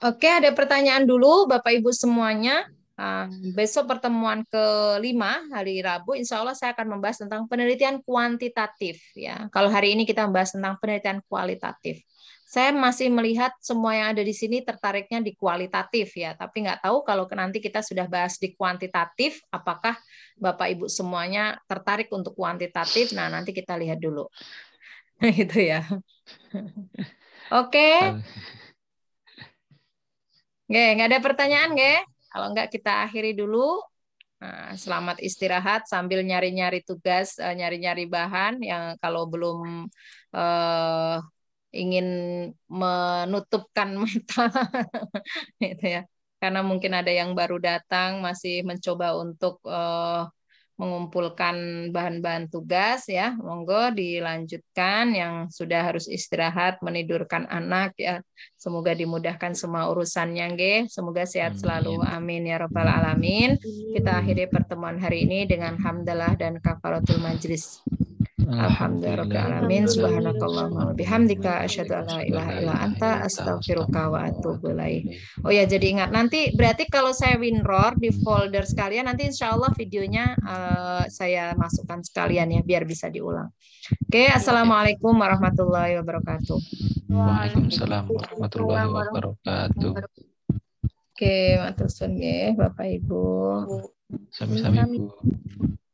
Oke, ada pertanyaan dulu Bapak Ibu semuanya. Ah, besok pertemuan kelima hari Rabu, Insya Allah saya akan membahas tentang penelitian kuantitatif. Ya, kalau hari ini kita membahas tentang penelitian kualitatif saya masih melihat semua yang ada di sini tertariknya di kualitatif ya, tapi nggak tahu kalau nanti kita sudah bahas di kuantitatif, apakah Bapak Ibu semuanya tertarik untuk kuantitatif? Nah, nanti kita lihat dulu. gitu ya. Oke. Okay. nggak ada pertanyaan, nggak? Kalau nggak kita akhiri dulu. Nah, selamat istirahat sambil nyari-nyari tugas, eh, nyari-nyari bahan yang kalau belum eh, ingin menutupkan mata gitu ya karena mungkin ada yang baru datang masih mencoba untuk uh, mengumpulkan bahan-bahan tugas ya monggo dilanjutkan yang sudah harus istirahat menidurkan anak ya semoga dimudahkan semua urusannya nge semoga sehat selalu amin ya robbal alamin kita akhiri pertemuan hari ini dengan hamdalah dan kafaratul majlis Alhamdulillah rabbil alamin. Subhanakallahumma bihamdika asyhadu an la ilaha illa anta astaghfiruka wa atubu ilaik. Oh ya jadi ingat nanti berarti kalau saya roar di folder sekalian nanti insyaallah videonya uh, saya masukkan sekalian ya biar bisa diulang. Oke, okay, assalamualaikum warahmatullahi wabarakatuh. Waalaikumsalam warahmatullahi wabarakatuh. Oke, okay, matur Bapak Ibu. Sami-sami